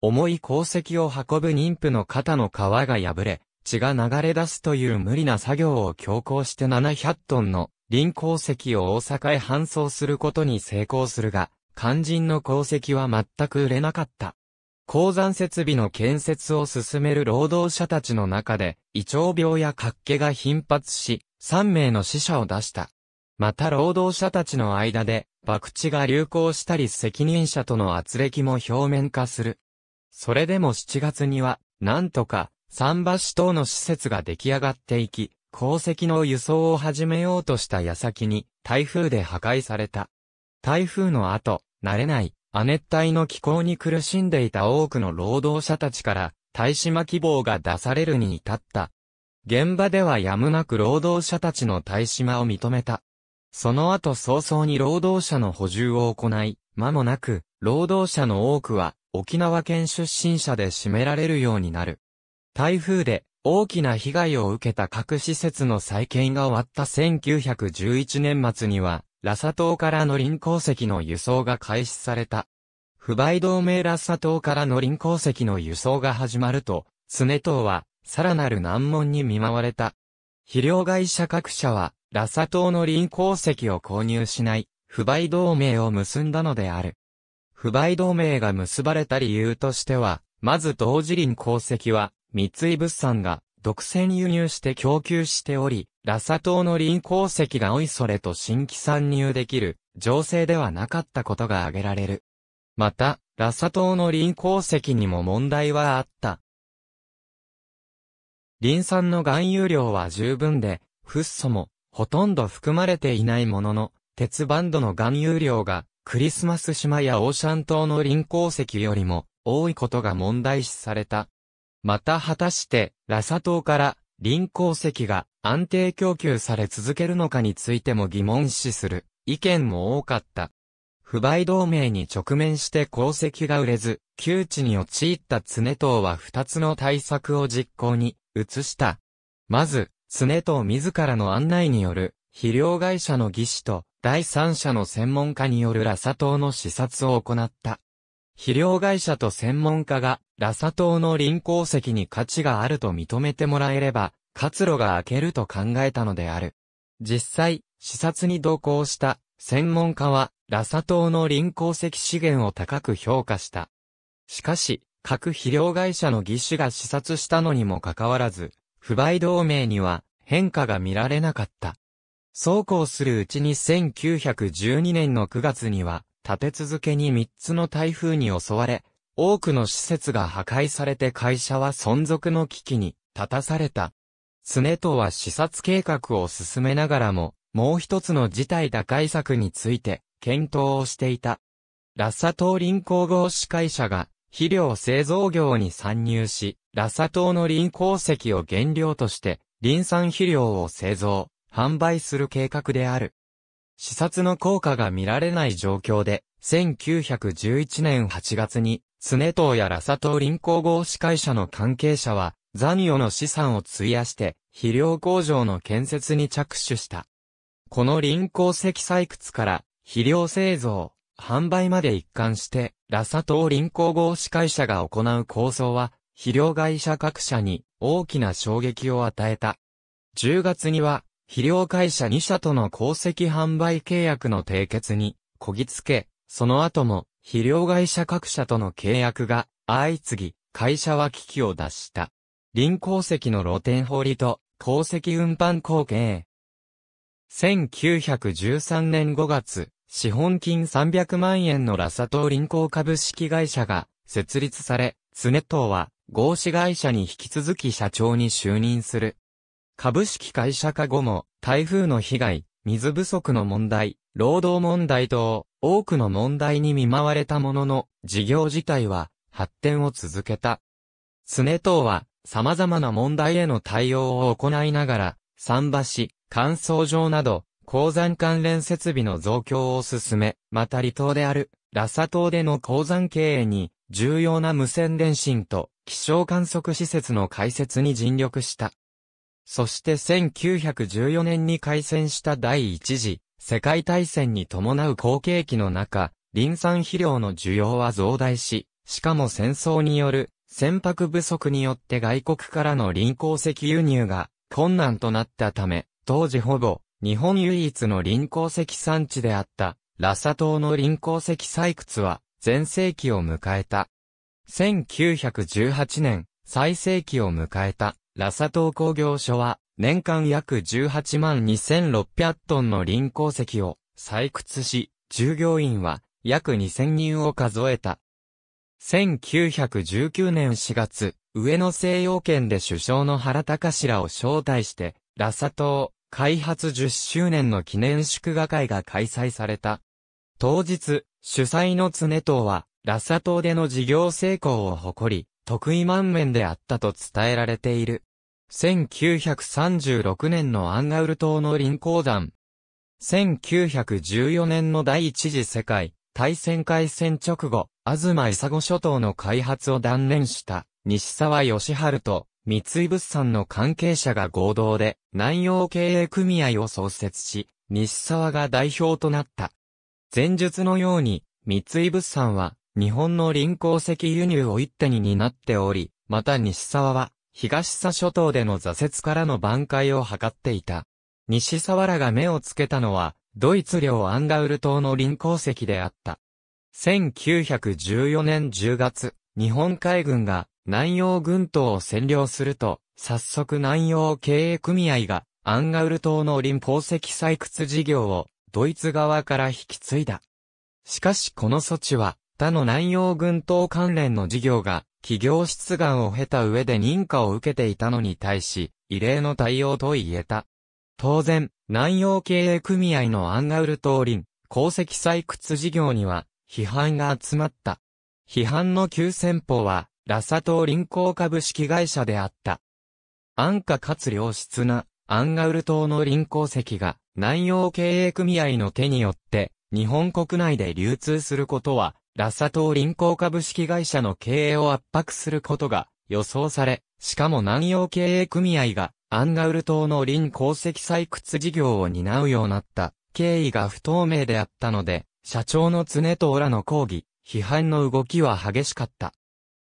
重い鉱石を運ぶ妊婦の肩の皮が破れ、血が流れ出すという無理な作業を強行して700トンの臨鉱石を大阪へ搬送することに成功するが、肝心の鉱石は全く売れなかった。鉱山設備の建設を進める労働者たちの中で、胃腸病や活気が頻発し、3名の死者を出した。また労働者たちの間で、博打が流行したり責任者との圧力も表面化する。それでも7月には、なんとか、桟橋等の施設が出来上がっていき、鉱石の輸送を始めようとした矢先に、台風で破壊された。台風の後、慣れない、亜熱帯の気候に苦しんでいた多くの労働者たちから、対島希望が出されるに至った。現場ではやむなく労働者たちの対島を認めた。その後早々に労働者の補充を行い、間もなく、労働者の多くは、沖縄県出身者で占められるようになる。台風で、大きな被害を受けた各施設の再建が終わった1911年末には、ラサ島からの輪鉱石の輸送が開始された。不買同盟ラサ島からの輪鉱石の輸送が始まると、スネ島は、さらなる難問に見舞われた。肥料会社各社は、ラサ島の輪鉱石を購入しない、不買同盟を結んだのである。不買同盟が結ばれた理由としては、まず同時輪鉱石は、三井物産が独占輸入して供給しており、ラサ島の臨鉱石がおいそれと新規参入できる、情勢ではなかったことが挙げられる。また、ラサ島の臨鉱石にも問題はあった。リン酸の含有量は十分で、フッ素もほとんど含まれていないものの、鉄バンドの含有量がクリスマス島やオーシャン島の臨鉱石よりも多いことが問題視された。また果たして、ラサ島から臨鉱石が安定供給され続けるのかについても疑問視する意見も多かった。不買同盟に直面して鉱石が売れず、窮地に陥った常藤は二つの対策を実行に移した。まず、常藤自らの案内による肥料会社の技師と第三者の専門家によるラサ島の視察を行った。肥料会社と専門家が、ラサ島の臨鉱石に価値があると認めてもらえれば、活路が開けると考えたのである。実際、視察に同行した専門家は、ラサ島の臨鉱石資源を高く評価した。しかし、各肥料会社の技師が視察したのにもかかわらず、不買同盟には変化が見られなかった。そうこうするうちに1912年の9月には、立て続けに3つの台風に襲われ、多くの施設が破壊されて会社は存続の危機に立たされた。常とは視察計画を進めながらも、もう一つの事態打開策について検討をしていた。ラサ島林鉱合資会社が肥料製造業に参入し、ラサ島の林鉱石を原料として林産肥料を製造、販売する計画である。視察の効果が見られない状況で、1911年8月に、常藤やら佐藤林工合司会者の関係者は、ザニオの資産を費やして、肥料工場の建設に着手した。この林鉱石採掘から、肥料製造、販売まで一貫して、ラサ島林工合司会者が行う構想は、肥料会社各社に大きな衝撃を与えた。10月には、肥料会社2社との鉱石販売契約の締結に、こぎつけ、その後も、肥料会社各社との契約が、相次ぎ、会社は危機を脱した。林鉱石の露天掘りと、鉱石運搬後継。1913年5月、資本金300万円のラサ島林鉱株式会社が設立され、常東は合資会社に引き続き社長に就任する。株式会社化後も、台風の被害、水不足の問題、労働問題等、多くの問題に見舞われたものの、事業自体は、発展を続けた。常等は、様々な問題への対応を行いながら、桟橋、乾燥場など、鉱山関連設備の増強を進め、また離島である、ラサ島での鉱山経営に、重要な無線電信と、気象観測施設の開設に尽力した。そして1914年に開戦した第一次世界大戦に伴う後継期の中、林産肥料の需要は増大し、しかも戦争による船舶不足によって外国からの林鉱石輸入が困難となったため、当時ほぼ日本唯一の林鉱石産地であったラサ島の林鉱石採掘は全盛期を迎えた。1918年、最盛期を迎えた。ラサ島工業所は、年間約18万2600トンの林鉱石を採掘し、従業員は約2000人を数えた。1919年4月、上野西洋圏で首相の原隆らを招待して、ラサ島開発10周年の記念祝賀会が開催された。当日、主催の常党は、ラサ島での事業成功を誇り、得意満面であったと伝えられている。1936年のアンガウル島の臨港団。1914年の第一次世界大戦開戦直後、東ゴ諸島の開発を断念した西沢義春と三井物産の関係者が合同で南洋経営組合を創設し、西沢が代表となった。前述のように、三井物産は日本の臨港石輸入を一手に担っており、また西沢は、東佐諸島での挫折からの挽回を図っていた。西沢らが目をつけたのは、ドイツ領アンガウル島の臨港石であった。1914年10月、日本海軍が南洋群島を占領すると、早速南洋経営組合がアンガウル島の臨港石採掘事業をドイツ側から引き継いだ。しかしこの措置は他の南洋群島関連の事業が、企業出願を経た上で認可を受けていたのに対し、異例の対応と言えた。当然、南洋経営組合のアンガウル島林、鉱石採掘事業には、批判が集まった。批判の急先鋒は、ラサ島林鉱株式会社であった。安価かつ良質な、アンガウル島の林鉱石が、南洋経営組合の手によって、日本国内で流通することは、ラサ島臨港株式会社の経営を圧迫することが予想され、しかも南洋経営組合がアンガウル島の林鉱石採掘事業を担うようになった経緯が不透明であったので、社長の常とらの抗議、批判の動きは激しかった。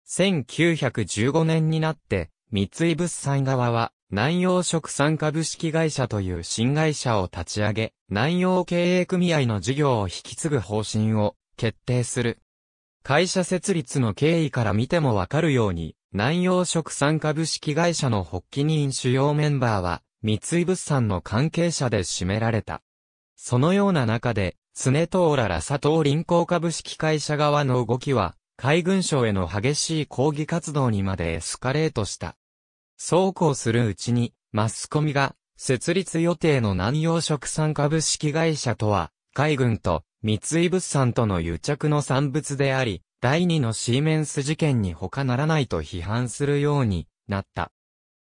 1915年になって、三井物産側は、南洋食産株式会社という新会社を立ち上げ、南洋経営組合の事業を引き継ぐ方針を決定する。会社設立の経緯から見てもわかるように、南洋食産株式会社の発起人主要メンバーは、三井物産の関係者で占められた。そのような中で、常とらら佐藤林行株式会社側の動きは、海軍省への激しい抗議活動にまでエスカレートした。そうこうするうちに、マスコミが、設立予定の南洋食産株式会社とは、海軍と三井物産との癒着の産物であり、第二のシーメンス事件に他ならないと批判するようになった。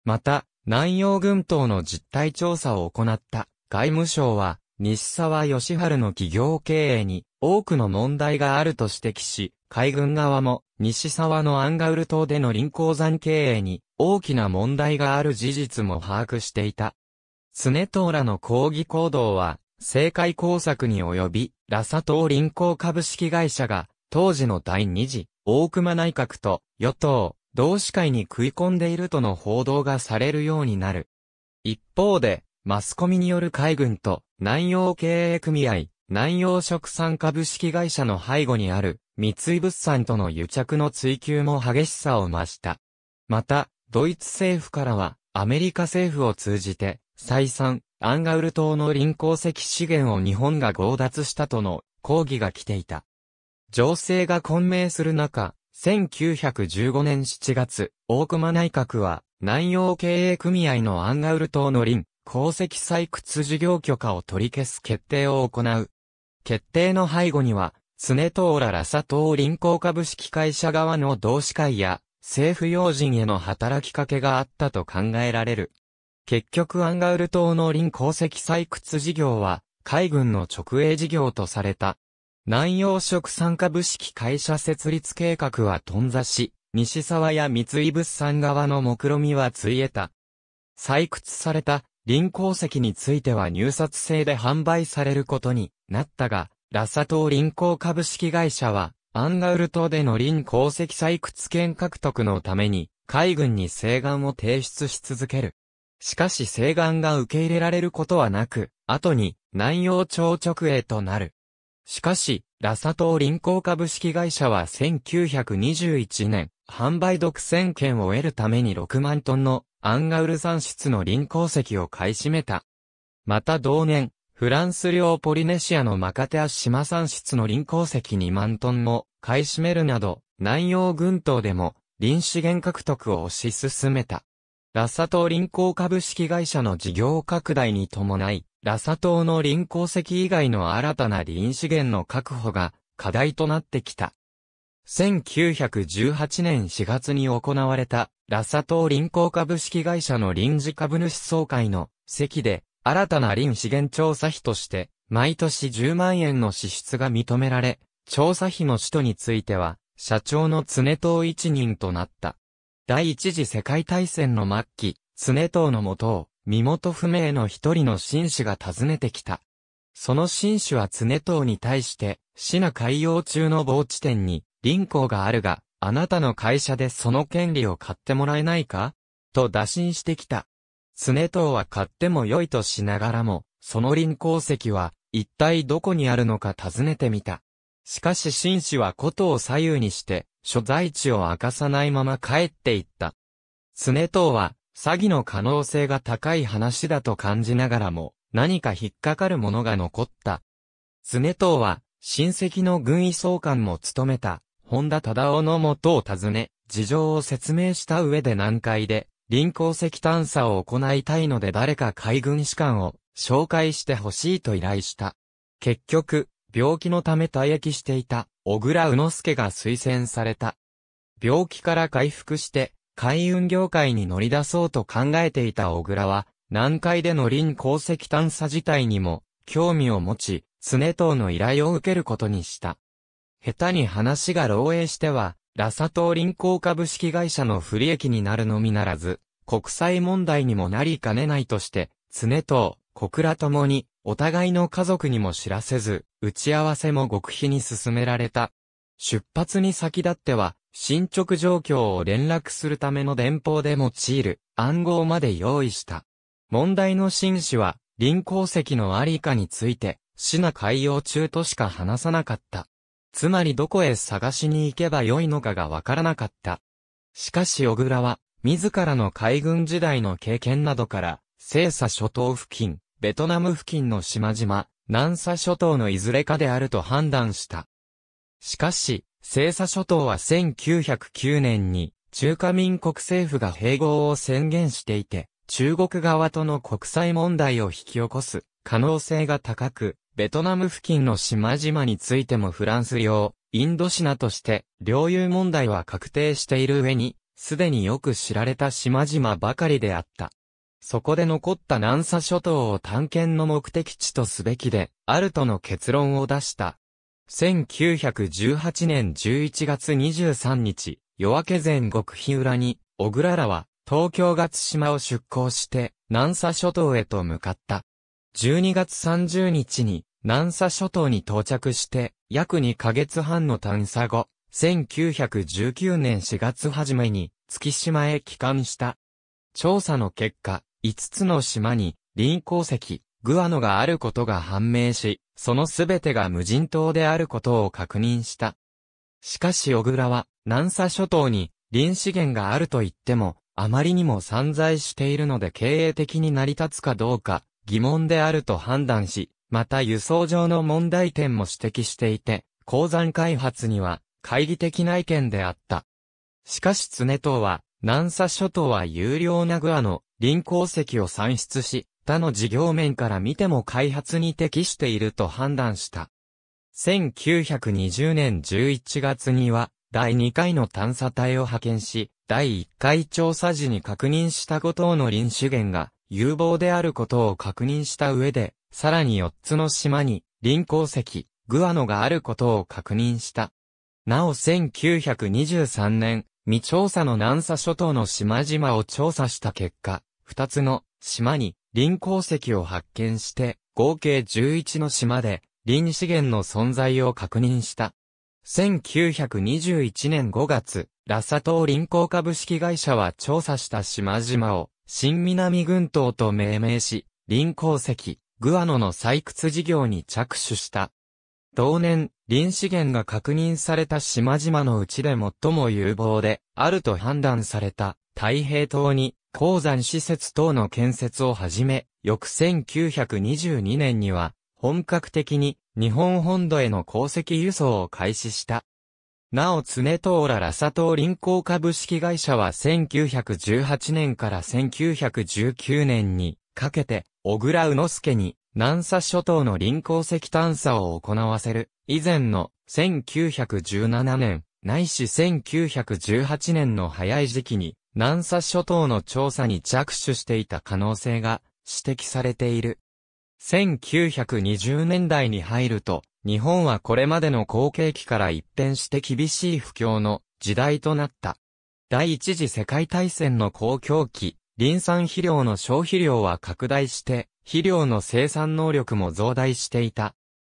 また、南洋群島の実態調査を行った外務省は、西沢義春の企業経営に多くの問題があると指摘し、海軍側も西沢のアンガウル島での臨鉱山経営に大きな問題がある事実も把握していた。スネトーラの抗議行動は政界工作に及び、ラサ島臨港株式会社が、当時の第2次、大熊内閣と、与党、同志会に食い込んでいるとの報道がされるようになる。一方で、マスコミによる海軍と、南洋経営組合、南洋食産株式会社の背後にある、三井物産との癒着の追求も激しさを増した。また、ドイツ政府からは、アメリカ政府を通じて、再三、アンガウル島の臨鉱石資源を日本が強奪したとの抗議が来ていた。情勢が混迷する中、1915年7月、大熊内閣は、南洋経営組合のアンガウル島の林、鉱石採掘事業許可を取り消す決定を行う。決定の背後には、常藤ららラサ島林鉱株式会社側の同志会や、政府要人への働きかけがあったと考えられる。結局アンガウル島の林鉱石採掘事業は、海軍の直営事業とされた。南洋食産株式会社設立計画は頓挫し、西沢や三井物産側の目論みはついえた。採掘された林鉱石については入札制で販売されることになったが、ラサ島林鉱株式会社は、アンガウル島での林鉱石採掘権獲得のために、海軍に請願を提出し続ける。しかし西岸が受け入れられることはなく、後に南洋朝直営となる。しかし、ラサ島臨港株式会社は1921年、販売独占権を得るために6万トンのアンガウル産出の臨港石を買い占めた。また同年、フランス領ポリネシアのマカテア島産出の臨港石2万トンも買い占めるなど、南洋群島でも臨資源獲得を推し進めた。ラサ島林行株式会社の事業拡大に伴い、ラサ島の林行石以外の新たな林資源の確保が課題となってきた。1918年4月に行われた、ラサ島林行株式会社の臨時株主総会の席で、新たな林資源調査費として、毎年10万円の支出が認められ、調査費の使途については、社長の常藤一人となった。第一次世界大戦の末期、常藤のもとを、身元不明の一人の紳士が訪ねてきた。その紳士は常藤に対して、死な海洋中の傍地点に、林港があるが、あなたの会社でその権利を買ってもらえないかと打診してきた。常藤は買っても良いとしながらも、その林港石は、一体どこにあるのか尋ねてみた。しかし紳士はことを左右にして、所在地を明かさないまま帰っていった。常藤は、詐欺の可能性が高い話だと感じながらも、何か引っかかるものが残った。常藤は、親戚の軍医総監も務めた、本田忠夫の元を訪ね、事情を説明した上で南海で、臨港石探査を行いたいので誰か海軍士官を紹介してほしいと依頼した。結局、病気のため退役していた小倉宇之助が推薦された。病気から回復して、海運業界に乗り出そうと考えていた小倉は、南海での林鉱石探査自体にも、興味を持ち、常藤の依頼を受けることにした。下手に話が漏洩しては、ラサ島林鉱株式会社の不利益になるのみならず、国際問題にもなりかねないとして、常藤、小倉ともに、お互いの家族にも知らせず、打ち合わせも極秘に進められた。出発に先立っては、進捗状況を連絡するための電報で用いる暗号まで用意した。問題の紳士は、臨鉱石のありかについて、市な海洋中としか話さなかった。つまりどこへ探しに行けばよいのかがわからなかった。しかし小倉は、自らの海軍時代の経験などから、精査諸島付近、ベトナム付近の島々、南沙諸島のいずれかであると判断した。しかし、西沙諸島は1909年に中華民国政府が併合を宣言していて、中国側との国際問題を引き起こす可能性が高く、ベトナム付近の島々についてもフランス領、インドシナとして領有問題は確定している上に、すでによく知られた島々ばかりであった。そこで残った南沙諸島を探検の目的地とすべきで、あるとの結論を出した。1918年11月23日、夜明け前極日裏に、小倉らは、東京月島を出港して、南沙諸島へと向かった。12月30日に、南沙諸島に到着して、約2ヶ月半の探査後、1919年4月初めに、月島へ帰還した。調査の結果、5つの島に、輪鉱石、グアノがあることが判明し、そのすべてが無人島であることを確認した。しかし小倉は、南沙諸島に、林資源があると言っても、あまりにも散在しているので経営的に成り立つかどうか、疑問であると判断し、また輸送上の問題点も指摘していて、鉱山開発には、懐疑的な意見であった。しかし常島は、南沙諸島は有料なグアノ、林鉱石を算出し、他の事業面から見ても開発に適していると判断した。1920年11月には、第2回の探査隊を派遣し、第1回調査時に確認したことの臨資源が有望であることを確認した上で、さらに4つの島に林鉱石、グアノがあることを確認した。なお1923年、未調査の南沙諸島の島々を調査した結果、2つの島に林鉱石を発見して、合計11の島で林資源の存在を確認した。1921年5月、ラサ島林鉱株式会社は調査した島々を新南群島と命名し、林鉱石、グアノの採掘事業に着手した。同年、林資源が確認された島々のうちで最も有望で、あると判断された太平島に鉱山施設等の建設をはじめ、翌1922年には、本格的に日本本土への鉱石輸送を開始した。なお、常藤らラサ島林工株式会社は1918年から1919年にかけて、小倉宇之助に南沙諸島の林鉱石探査を行わせる。以前の1917年、ないし1918年の早い時期に、南沙諸島の調査に着手していた可能性が指摘されている。1920年代に入ると、日本はこれまでの後継期から一変して厳しい不況の時代となった。第一次世界大戦の公共期、林産肥料の消費量は拡大して、肥料の生産能力も増大していた。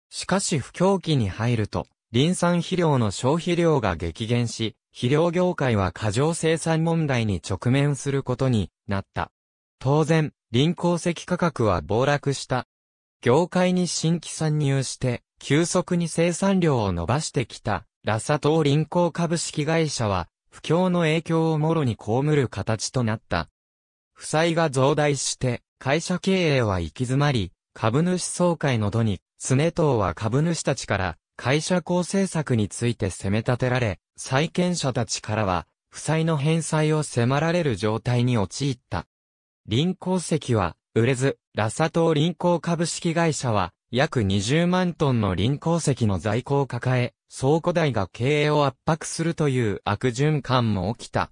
しかし不況期に入ると、林産肥料の消費量が激減し、肥料業界は過剰生産問題に直面することになった。当然、林鉱石価格は暴落した。業界に新規参入して、急速に生産量を伸ばしてきた、ラサ島林鉱株式会社は、不況の影響をもろに被る形となった。負債が増大して、会社経営は行き詰まり、株主総会の度に、常藤は株主たちから、会社構成策について責め立てられ、債権者たちからは、負債の返済を迫られる状態に陥った。臨港石は、売れず、ラサ島臨港株式会社は、約20万トンの臨港石の在庫を抱え、倉庫代が経営を圧迫するという悪循環も起きた。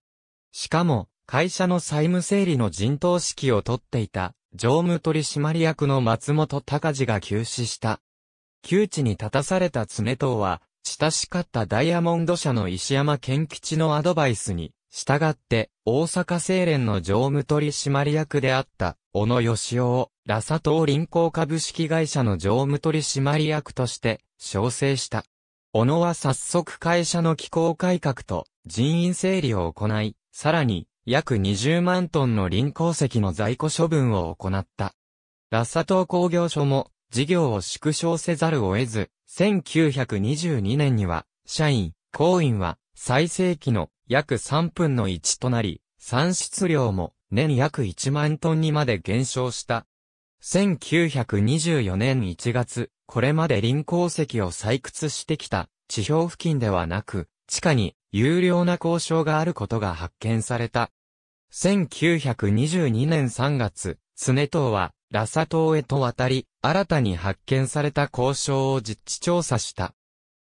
しかも、会社の債務整理の陣頭指揮を取っていた、常務取締役の松本隆二が急死した。窮地に立たされた常藤は、親しかったダイヤモンド社の石山健吉のアドバイスに、従って、大阪精錬の常務取締役であった、小野義雄を、ラサ島臨港株式会社の常務取締役として、招請した。小野は早速会社の機構改革と人員整理を行い、さらに、約20万トンの臨港石の在庫処分を行った。ラッサ島工業所も事業を縮小せざるを得ず、1922年には、社員、行員は、最盛期の約3分の1となり、産出量も年約1万トンにまで減少した。1924年1月、これまで臨鉱石を採掘してきた地表付近ではなく、地下に有料な交渉があることが発見された。1922年3月、常藤はラサ島へと渡り、新たに発見された交渉を実地調査した。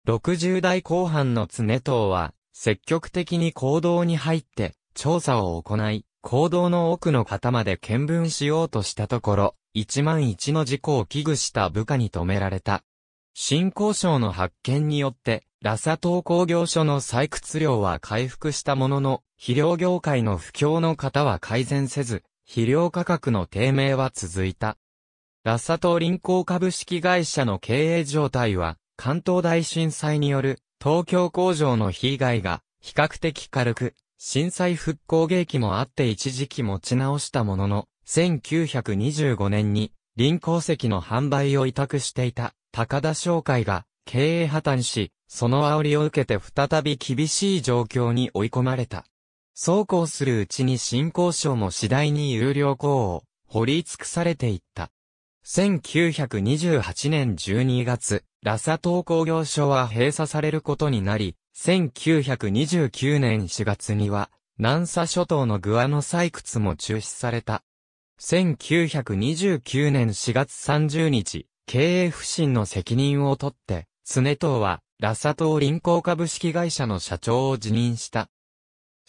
60代後半の常藤は、積極的に行動に入って、調査を行い、行動の奥の方まで見分しようとしたところ、1万1の事故を危惧した部下に止められた。新交渉の発見によって、ラサ島工業所の採掘量は回復したものの、肥料業界の不況の方は改善せず、肥料価格の低迷は続いた。ラッサ島林港株式会社の経営状態は、関東大震災による東京工場の被害が比較的軽く、震災復興劇もあって一時期持ち直したものの、1925年に林港石の販売を委託していた高田商会が経営破綻し、その煽りを受けて再び厳しい状況に追い込まれた。そうこうするうちに新交渉も次第に有料校を掘り尽くされていった。1928年12月、ラサ島工業所は閉鎖されることになり、1929年4月には、南沙諸島のグアの採掘も中止された。1929年4月30日、経営不振の責任を取って、常党は、ラサ島臨港株式会社の社長を辞任した。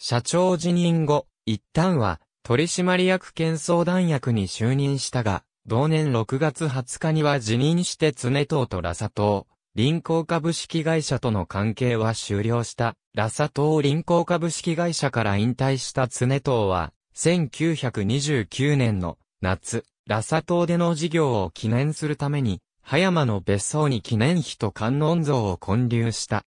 社長辞任後、一旦は取締役兼相談役に就任したが、同年6月20日には辞任して常藤とラサ島、臨港株式会社との関係は終了した。ラサ島臨港株式会社から引退した常藤は、1929年の夏、ラサ島での事業を記念するために、葉山の別荘に記念碑と観音像を建立した。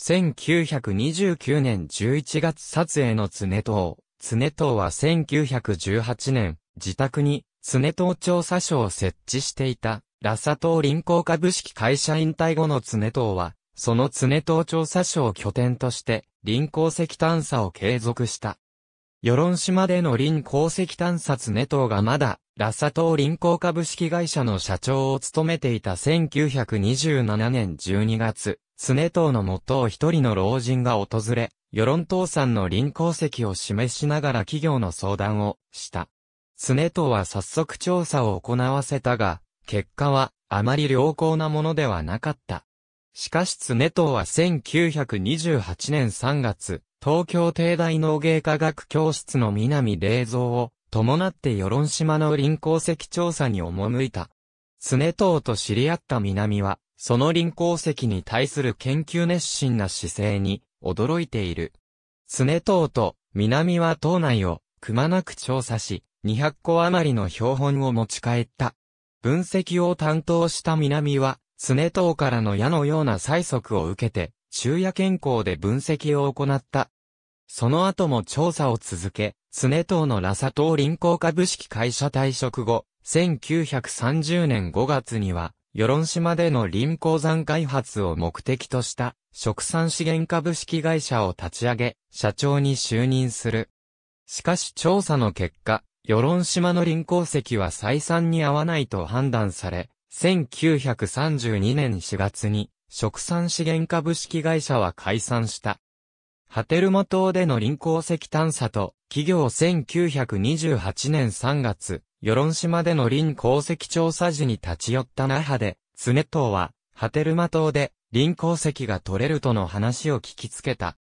1929年11月撮影の常藤。常藤は1918年、自宅に常藤調査所を設置していた、ラサ島臨港株式会社引退後の常藤は、その常藤調査所を拠点として、臨港石探査を継続した。与論島での臨港石探査常藤がまだ、ラサ島臨港株式会社の社長を務めていた1927年12月、スネトのもとを一人の老人が訪れ、世論倒産の臨鉱石を示しながら企業の相談をした。スネトは早速調査を行わせたが、結果はあまり良好なものではなかった。しかしスネトーは1928年3月、東京帝大農芸科学教室の南霊蔵を伴って世論島の臨鉱石調査に赴いた。スネトと知り合った南は、その臨鉱石に対する研究熱心な姿勢に驚いている。常島と南は島内をくまなく調査し、200個余りの標本を持ち帰った。分析を担当した南は、常島からの矢のような催促を受けて、昼夜健康で分析を行った。その後も調査を続け、常島のラサ島臨鉱株式会社退職後、1930年5月には、与論島での林鉱山開発を目的とした食産資源株式会社を立ち上げ、社長に就任する。しかし調査の結果、与論島の林鉱石は採算に合わないと判断され、1932年4月に、食産資源株式会社は解散した。ハテルモ島での林鉱石探査と、企業1928年3月、与論島での林鉱石調査時に立ち寄った那覇で、常島は、波照間島で、林鉱石が取れるとの話を聞きつけた。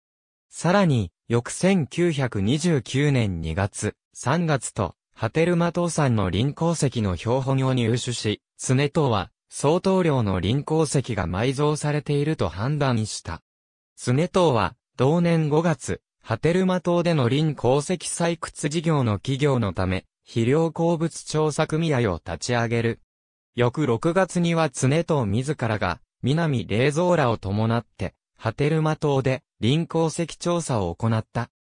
さらに、翌1929年2月、3月と、波照間島産の林鉱石の標本を入手し、常島は、相当量の林鉱石が埋蔵されていると判断した。常島は、同年5月、波照間島での林鉱石採掘事業の企業のため、肥料鉱物調査組合を立ち上げる。翌6月には常藤自らが、南冷蔵らを伴って、波照間島で、臨鉱石調査を行った。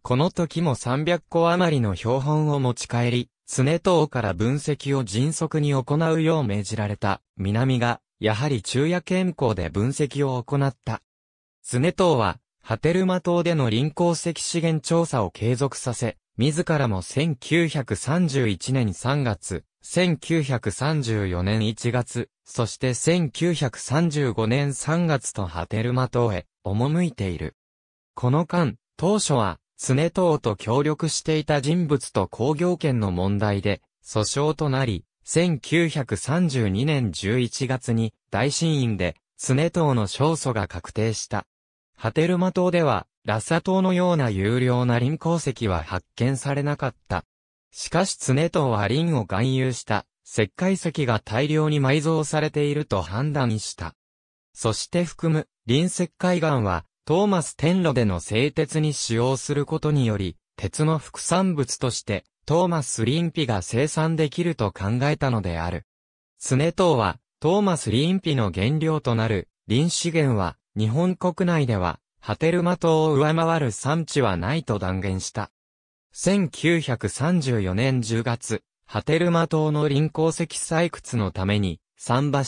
この時も300個余りの標本を持ち帰り、常藤から分析を迅速に行うよう命じられた南が、やはり昼夜健康で分析を行った。常藤は、ハテルマ島での臨鉱石資源調査を継続させ、自らも1931年3月、1934年1月、そして1935年3月とハテルマ島へ赴いている。この間、当初は、常党と協力していた人物と工業権の問題で、訴訟となり、1932年11月に、大審院で、常党の勝訴が確定した。ハテルマ島では、ラッサ島のような有料な林鉱石は発見されなかった。しかし常島は林を含有した石灰石が大量に埋蔵されていると判断した。そして含む林石灰岩はトーマス天炉での製鉄に使用することにより、鉄の副産物としてトーマスリンピが生産できると考えたのである。常島はトーマスリンピの原料となる林資源は日本国内では、波照間島を上回る産地はないと断言した。1934年10月、波照間島の輪鉱石採掘のために、桟橋、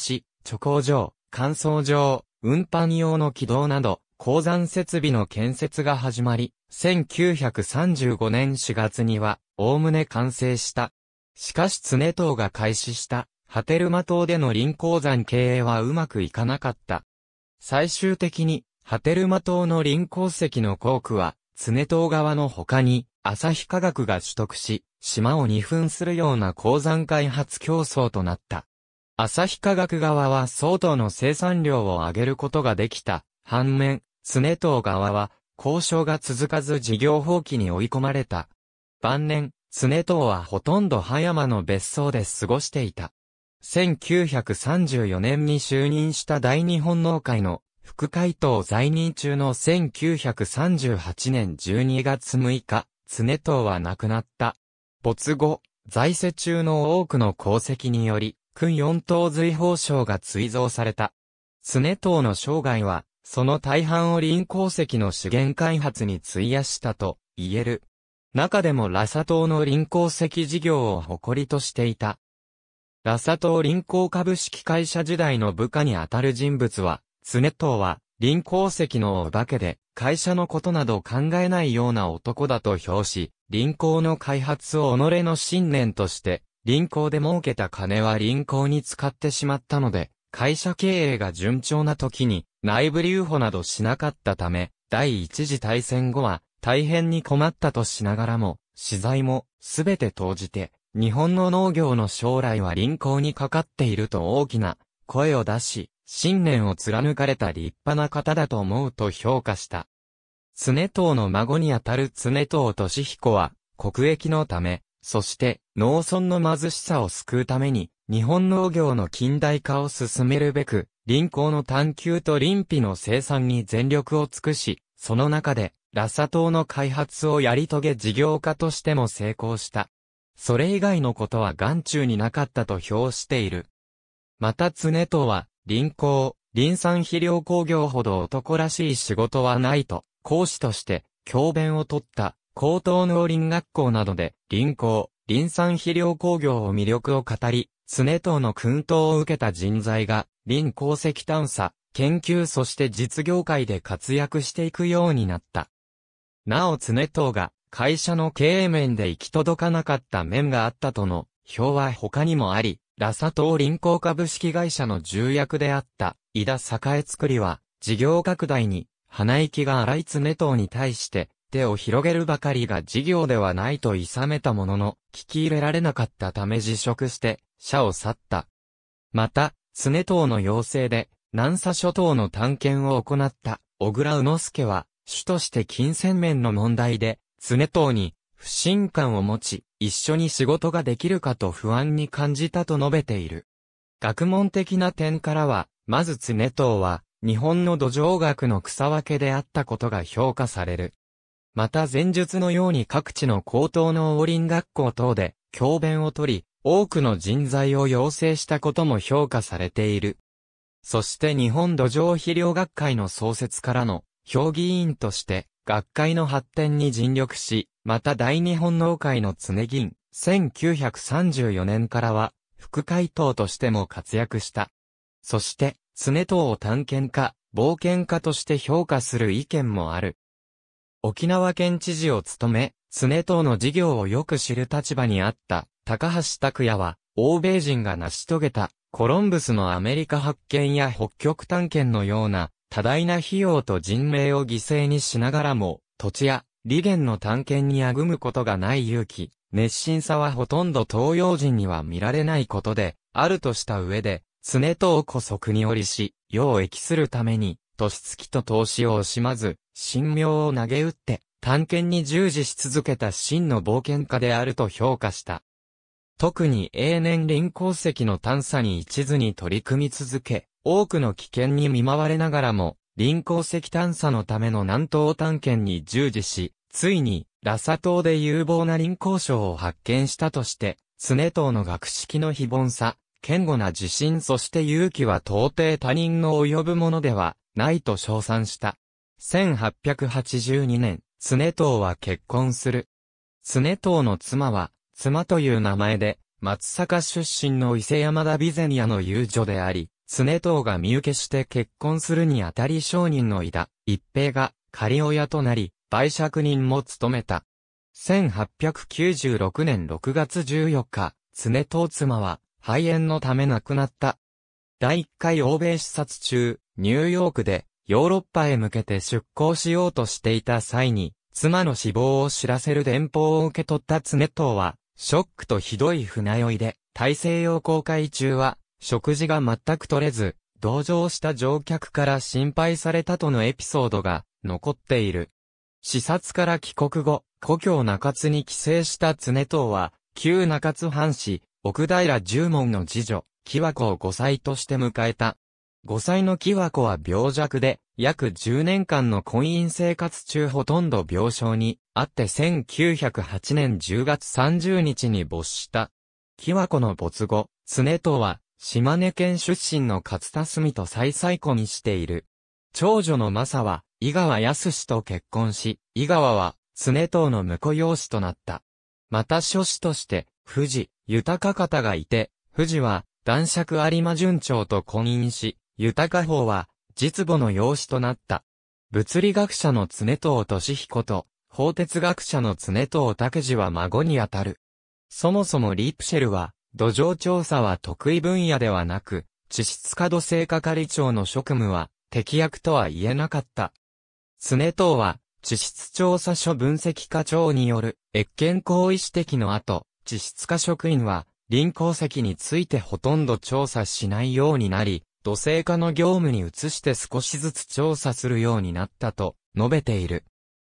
貯鉱場、乾燥場、運搬用の軌道など、鉱山設備の建設が始まり、1935年4月には、おおむね完成した。しかし常島が開始した、波照間島での輪鉱山経営はうまくいかなかった。最終的に、波照間島の臨鉱石の鉱区は、常島側の他に、旭化学が取得し、島を二分するような鉱山開発競争となった。旭化学側は相当の生産量を上げることができた。反面、常島側は、交渉が続かず事業放棄に追い込まれた。晩年、常島はほとんど葉山の別荘で過ごしていた。1934年に就任した大日本農会の副会頭在任中の1938年12月6日、常藤は亡くなった。没後、在世中の多くの功績により、訓四等随法賞が追贈された。常藤の生涯は、その大半を林鉱石の資源開発に費やしたと言える。中でもラサ島の林鉱石事業を誇りとしていたラサ島林行株式会社時代の部下にあたる人物は、常藤は、林行石のお化けで、会社のことなど考えないような男だと評し、臨港の開発を己の信念として、臨港で儲けた金は林行に使ってしまったので、会社経営が順調な時に、内部留保などしなかったため、第一次大戦後は、大変に困ったとしながらも、資材も、すべて投じて、日本の農業の将来は輪行にかかっていると大きな声を出し、信念を貫かれた立派な方だと思うと評価した。常藤の孫にあたる常藤俊彦は、国益のため、そして農村の貧しさを救うために、日本農業の近代化を進めるべく、輪行の探求と臨費の生産に全力を尽くし、その中で、ラサ島の開発をやり遂げ事業家としても成功した。それ以外のことは眼中になかったと評している。また常とは、林工、林産肥料工業ほど男らしい仕事はないと、講師として、教鞭を取った、高等農林学校などで、林工、林産肥料工業を魅力を語り、常党の訓導を受けた人材が、林鉱石探査、研究そして実業界で活躍していくようになった。なお常党が、会社の経営面で行き届かなかった面があったとの表は他にもあり、ラサ島臨港株式会社の重役であった井田栄作りは、事業拡大に、鼻息が荒い常党に対して、手を広げるばかりが事業ではないと諌めたものの、聞き入れられなかったため辞職して、社を去った。また、常党の要請で、南沙諸島の探検を行った、小倉宇之助は、主として金銭面の問題で、常党に不信感を持ち、一緒に仕事ができるかと不安に感じたと述べている。学問的な点からは、まず常党は、日本の土壌学の草分けであったことが評価される。また前述のように各地の高等農林学校等で、教鞭を取り、多くの人材を養成したことも評価されている。そして日本土壌肥料学会の創設からの、評議員として、学会の発展に尽力し、また大日本農会の常銀、1934年からは、副会頭としても活躍した。そして、常党を探検家、冒険家として評価する意見もある。沖縄県知事を務め、常党の事業をよく知る立場にあった高橋拓也は、欧米人が成し遂げたコロンブスのアメリカ発見や北極探検のような多大な費用と人命を犠牲にしながらも、土地や利元の探検にあぐむことがない勇気、熱心さはほとんど東洋人には見られないことで、あるとした上で、常とをそ国に折りし、世を益するために、年月と投資を惜しまず、神妙を投げ打って、探検に従事し続けた真の冒険家であると評価した。特に永年臨鉱石の探査に一途に取り組み続け、多くの危険に見舞われながらも、臨港石探査のための南東探検に従事し、ついに、ラサ島で有望な臨港礁を発見したとして、常島の学識の非凡さ、堅固な自信そして勇気は到底他人の及ぶものではないと称賛した。1882年、常島は結婚する。常島の妻は、妻という名前で、松阪出身の伊勢山田備前屋の遊女であり、常藤が身請けして結婚するにあたり商人の井田、一平が仮親となり、売借人も務めた。1896年6月14日、常藤妻は肺炎のため亡くなった。第1回欧米視察中、ニューヨークでヨーロッパへ向けて出港しようとしていた際に、妻の死亡を知らせる電報を受け取った常藤は、ショックとひどい船酔いで、大西洋航海中は、食事が全く取れず、同乗した乗客から心配されたとのエピソードが残っている。視察から帰国後、故郷中津に帰省した常藤は、旧中津藩士、奥平十門の次女、木和子を5歳として迎えた。5歳の木和子は病弱で、約10年間の婚姻生活中ほとんど病床にあって1908年10月30日に没した。木和子の没後、常藤は島根県出身の勝田澄と再々子にしている。長女の正は、井川康と結婚し、井川は、常藤の婿養子となった。また諸子として、富士、豊方がいて、富士は、男爵有馬順長と婚姻し、豊方は、実母の養子となった。物理学者の常藤俊彦と、法哲学者の常藤武次は孫にあたる。そもそもリープシェルは、土壌調査は得意分野ではなく、地質化土性係長の職務は、適役とは言えなかった。常藤は、地質調査所分析課長による、越見行為指摘の後、地質化職員は、林鉱石についてほとんど調査しないようになり、土星化の業務に移して少しずつ調査するようになったと述べている。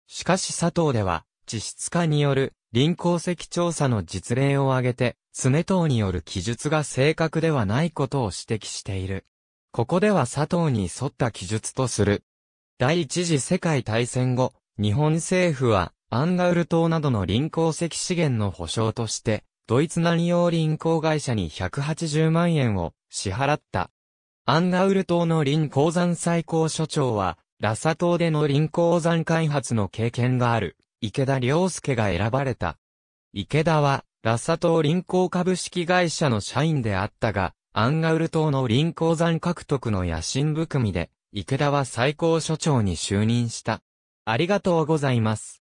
しかし佐藤では、地質化による臨鉱石調査の実例を挙げて、常党による記述が正確ではないことを指摘している。ここでは佐藤に沿った記述とする。第一次世界大戦後、日本政府は、アンガウル島などの臨鉱石資源の保障として、ドイツ南洋臨鉱会社に180万円を支払った。アンガウル島の臨鉱山最高所長は、ラサ島での臨鉱山開発の経験がある。池田良介が選ばれた。池田は、ラサ島臨行株式会社の社員であったが、アンガウル島の臨行山獲得の野心含みで、池田は最高所長に就任した。ありがとうございます。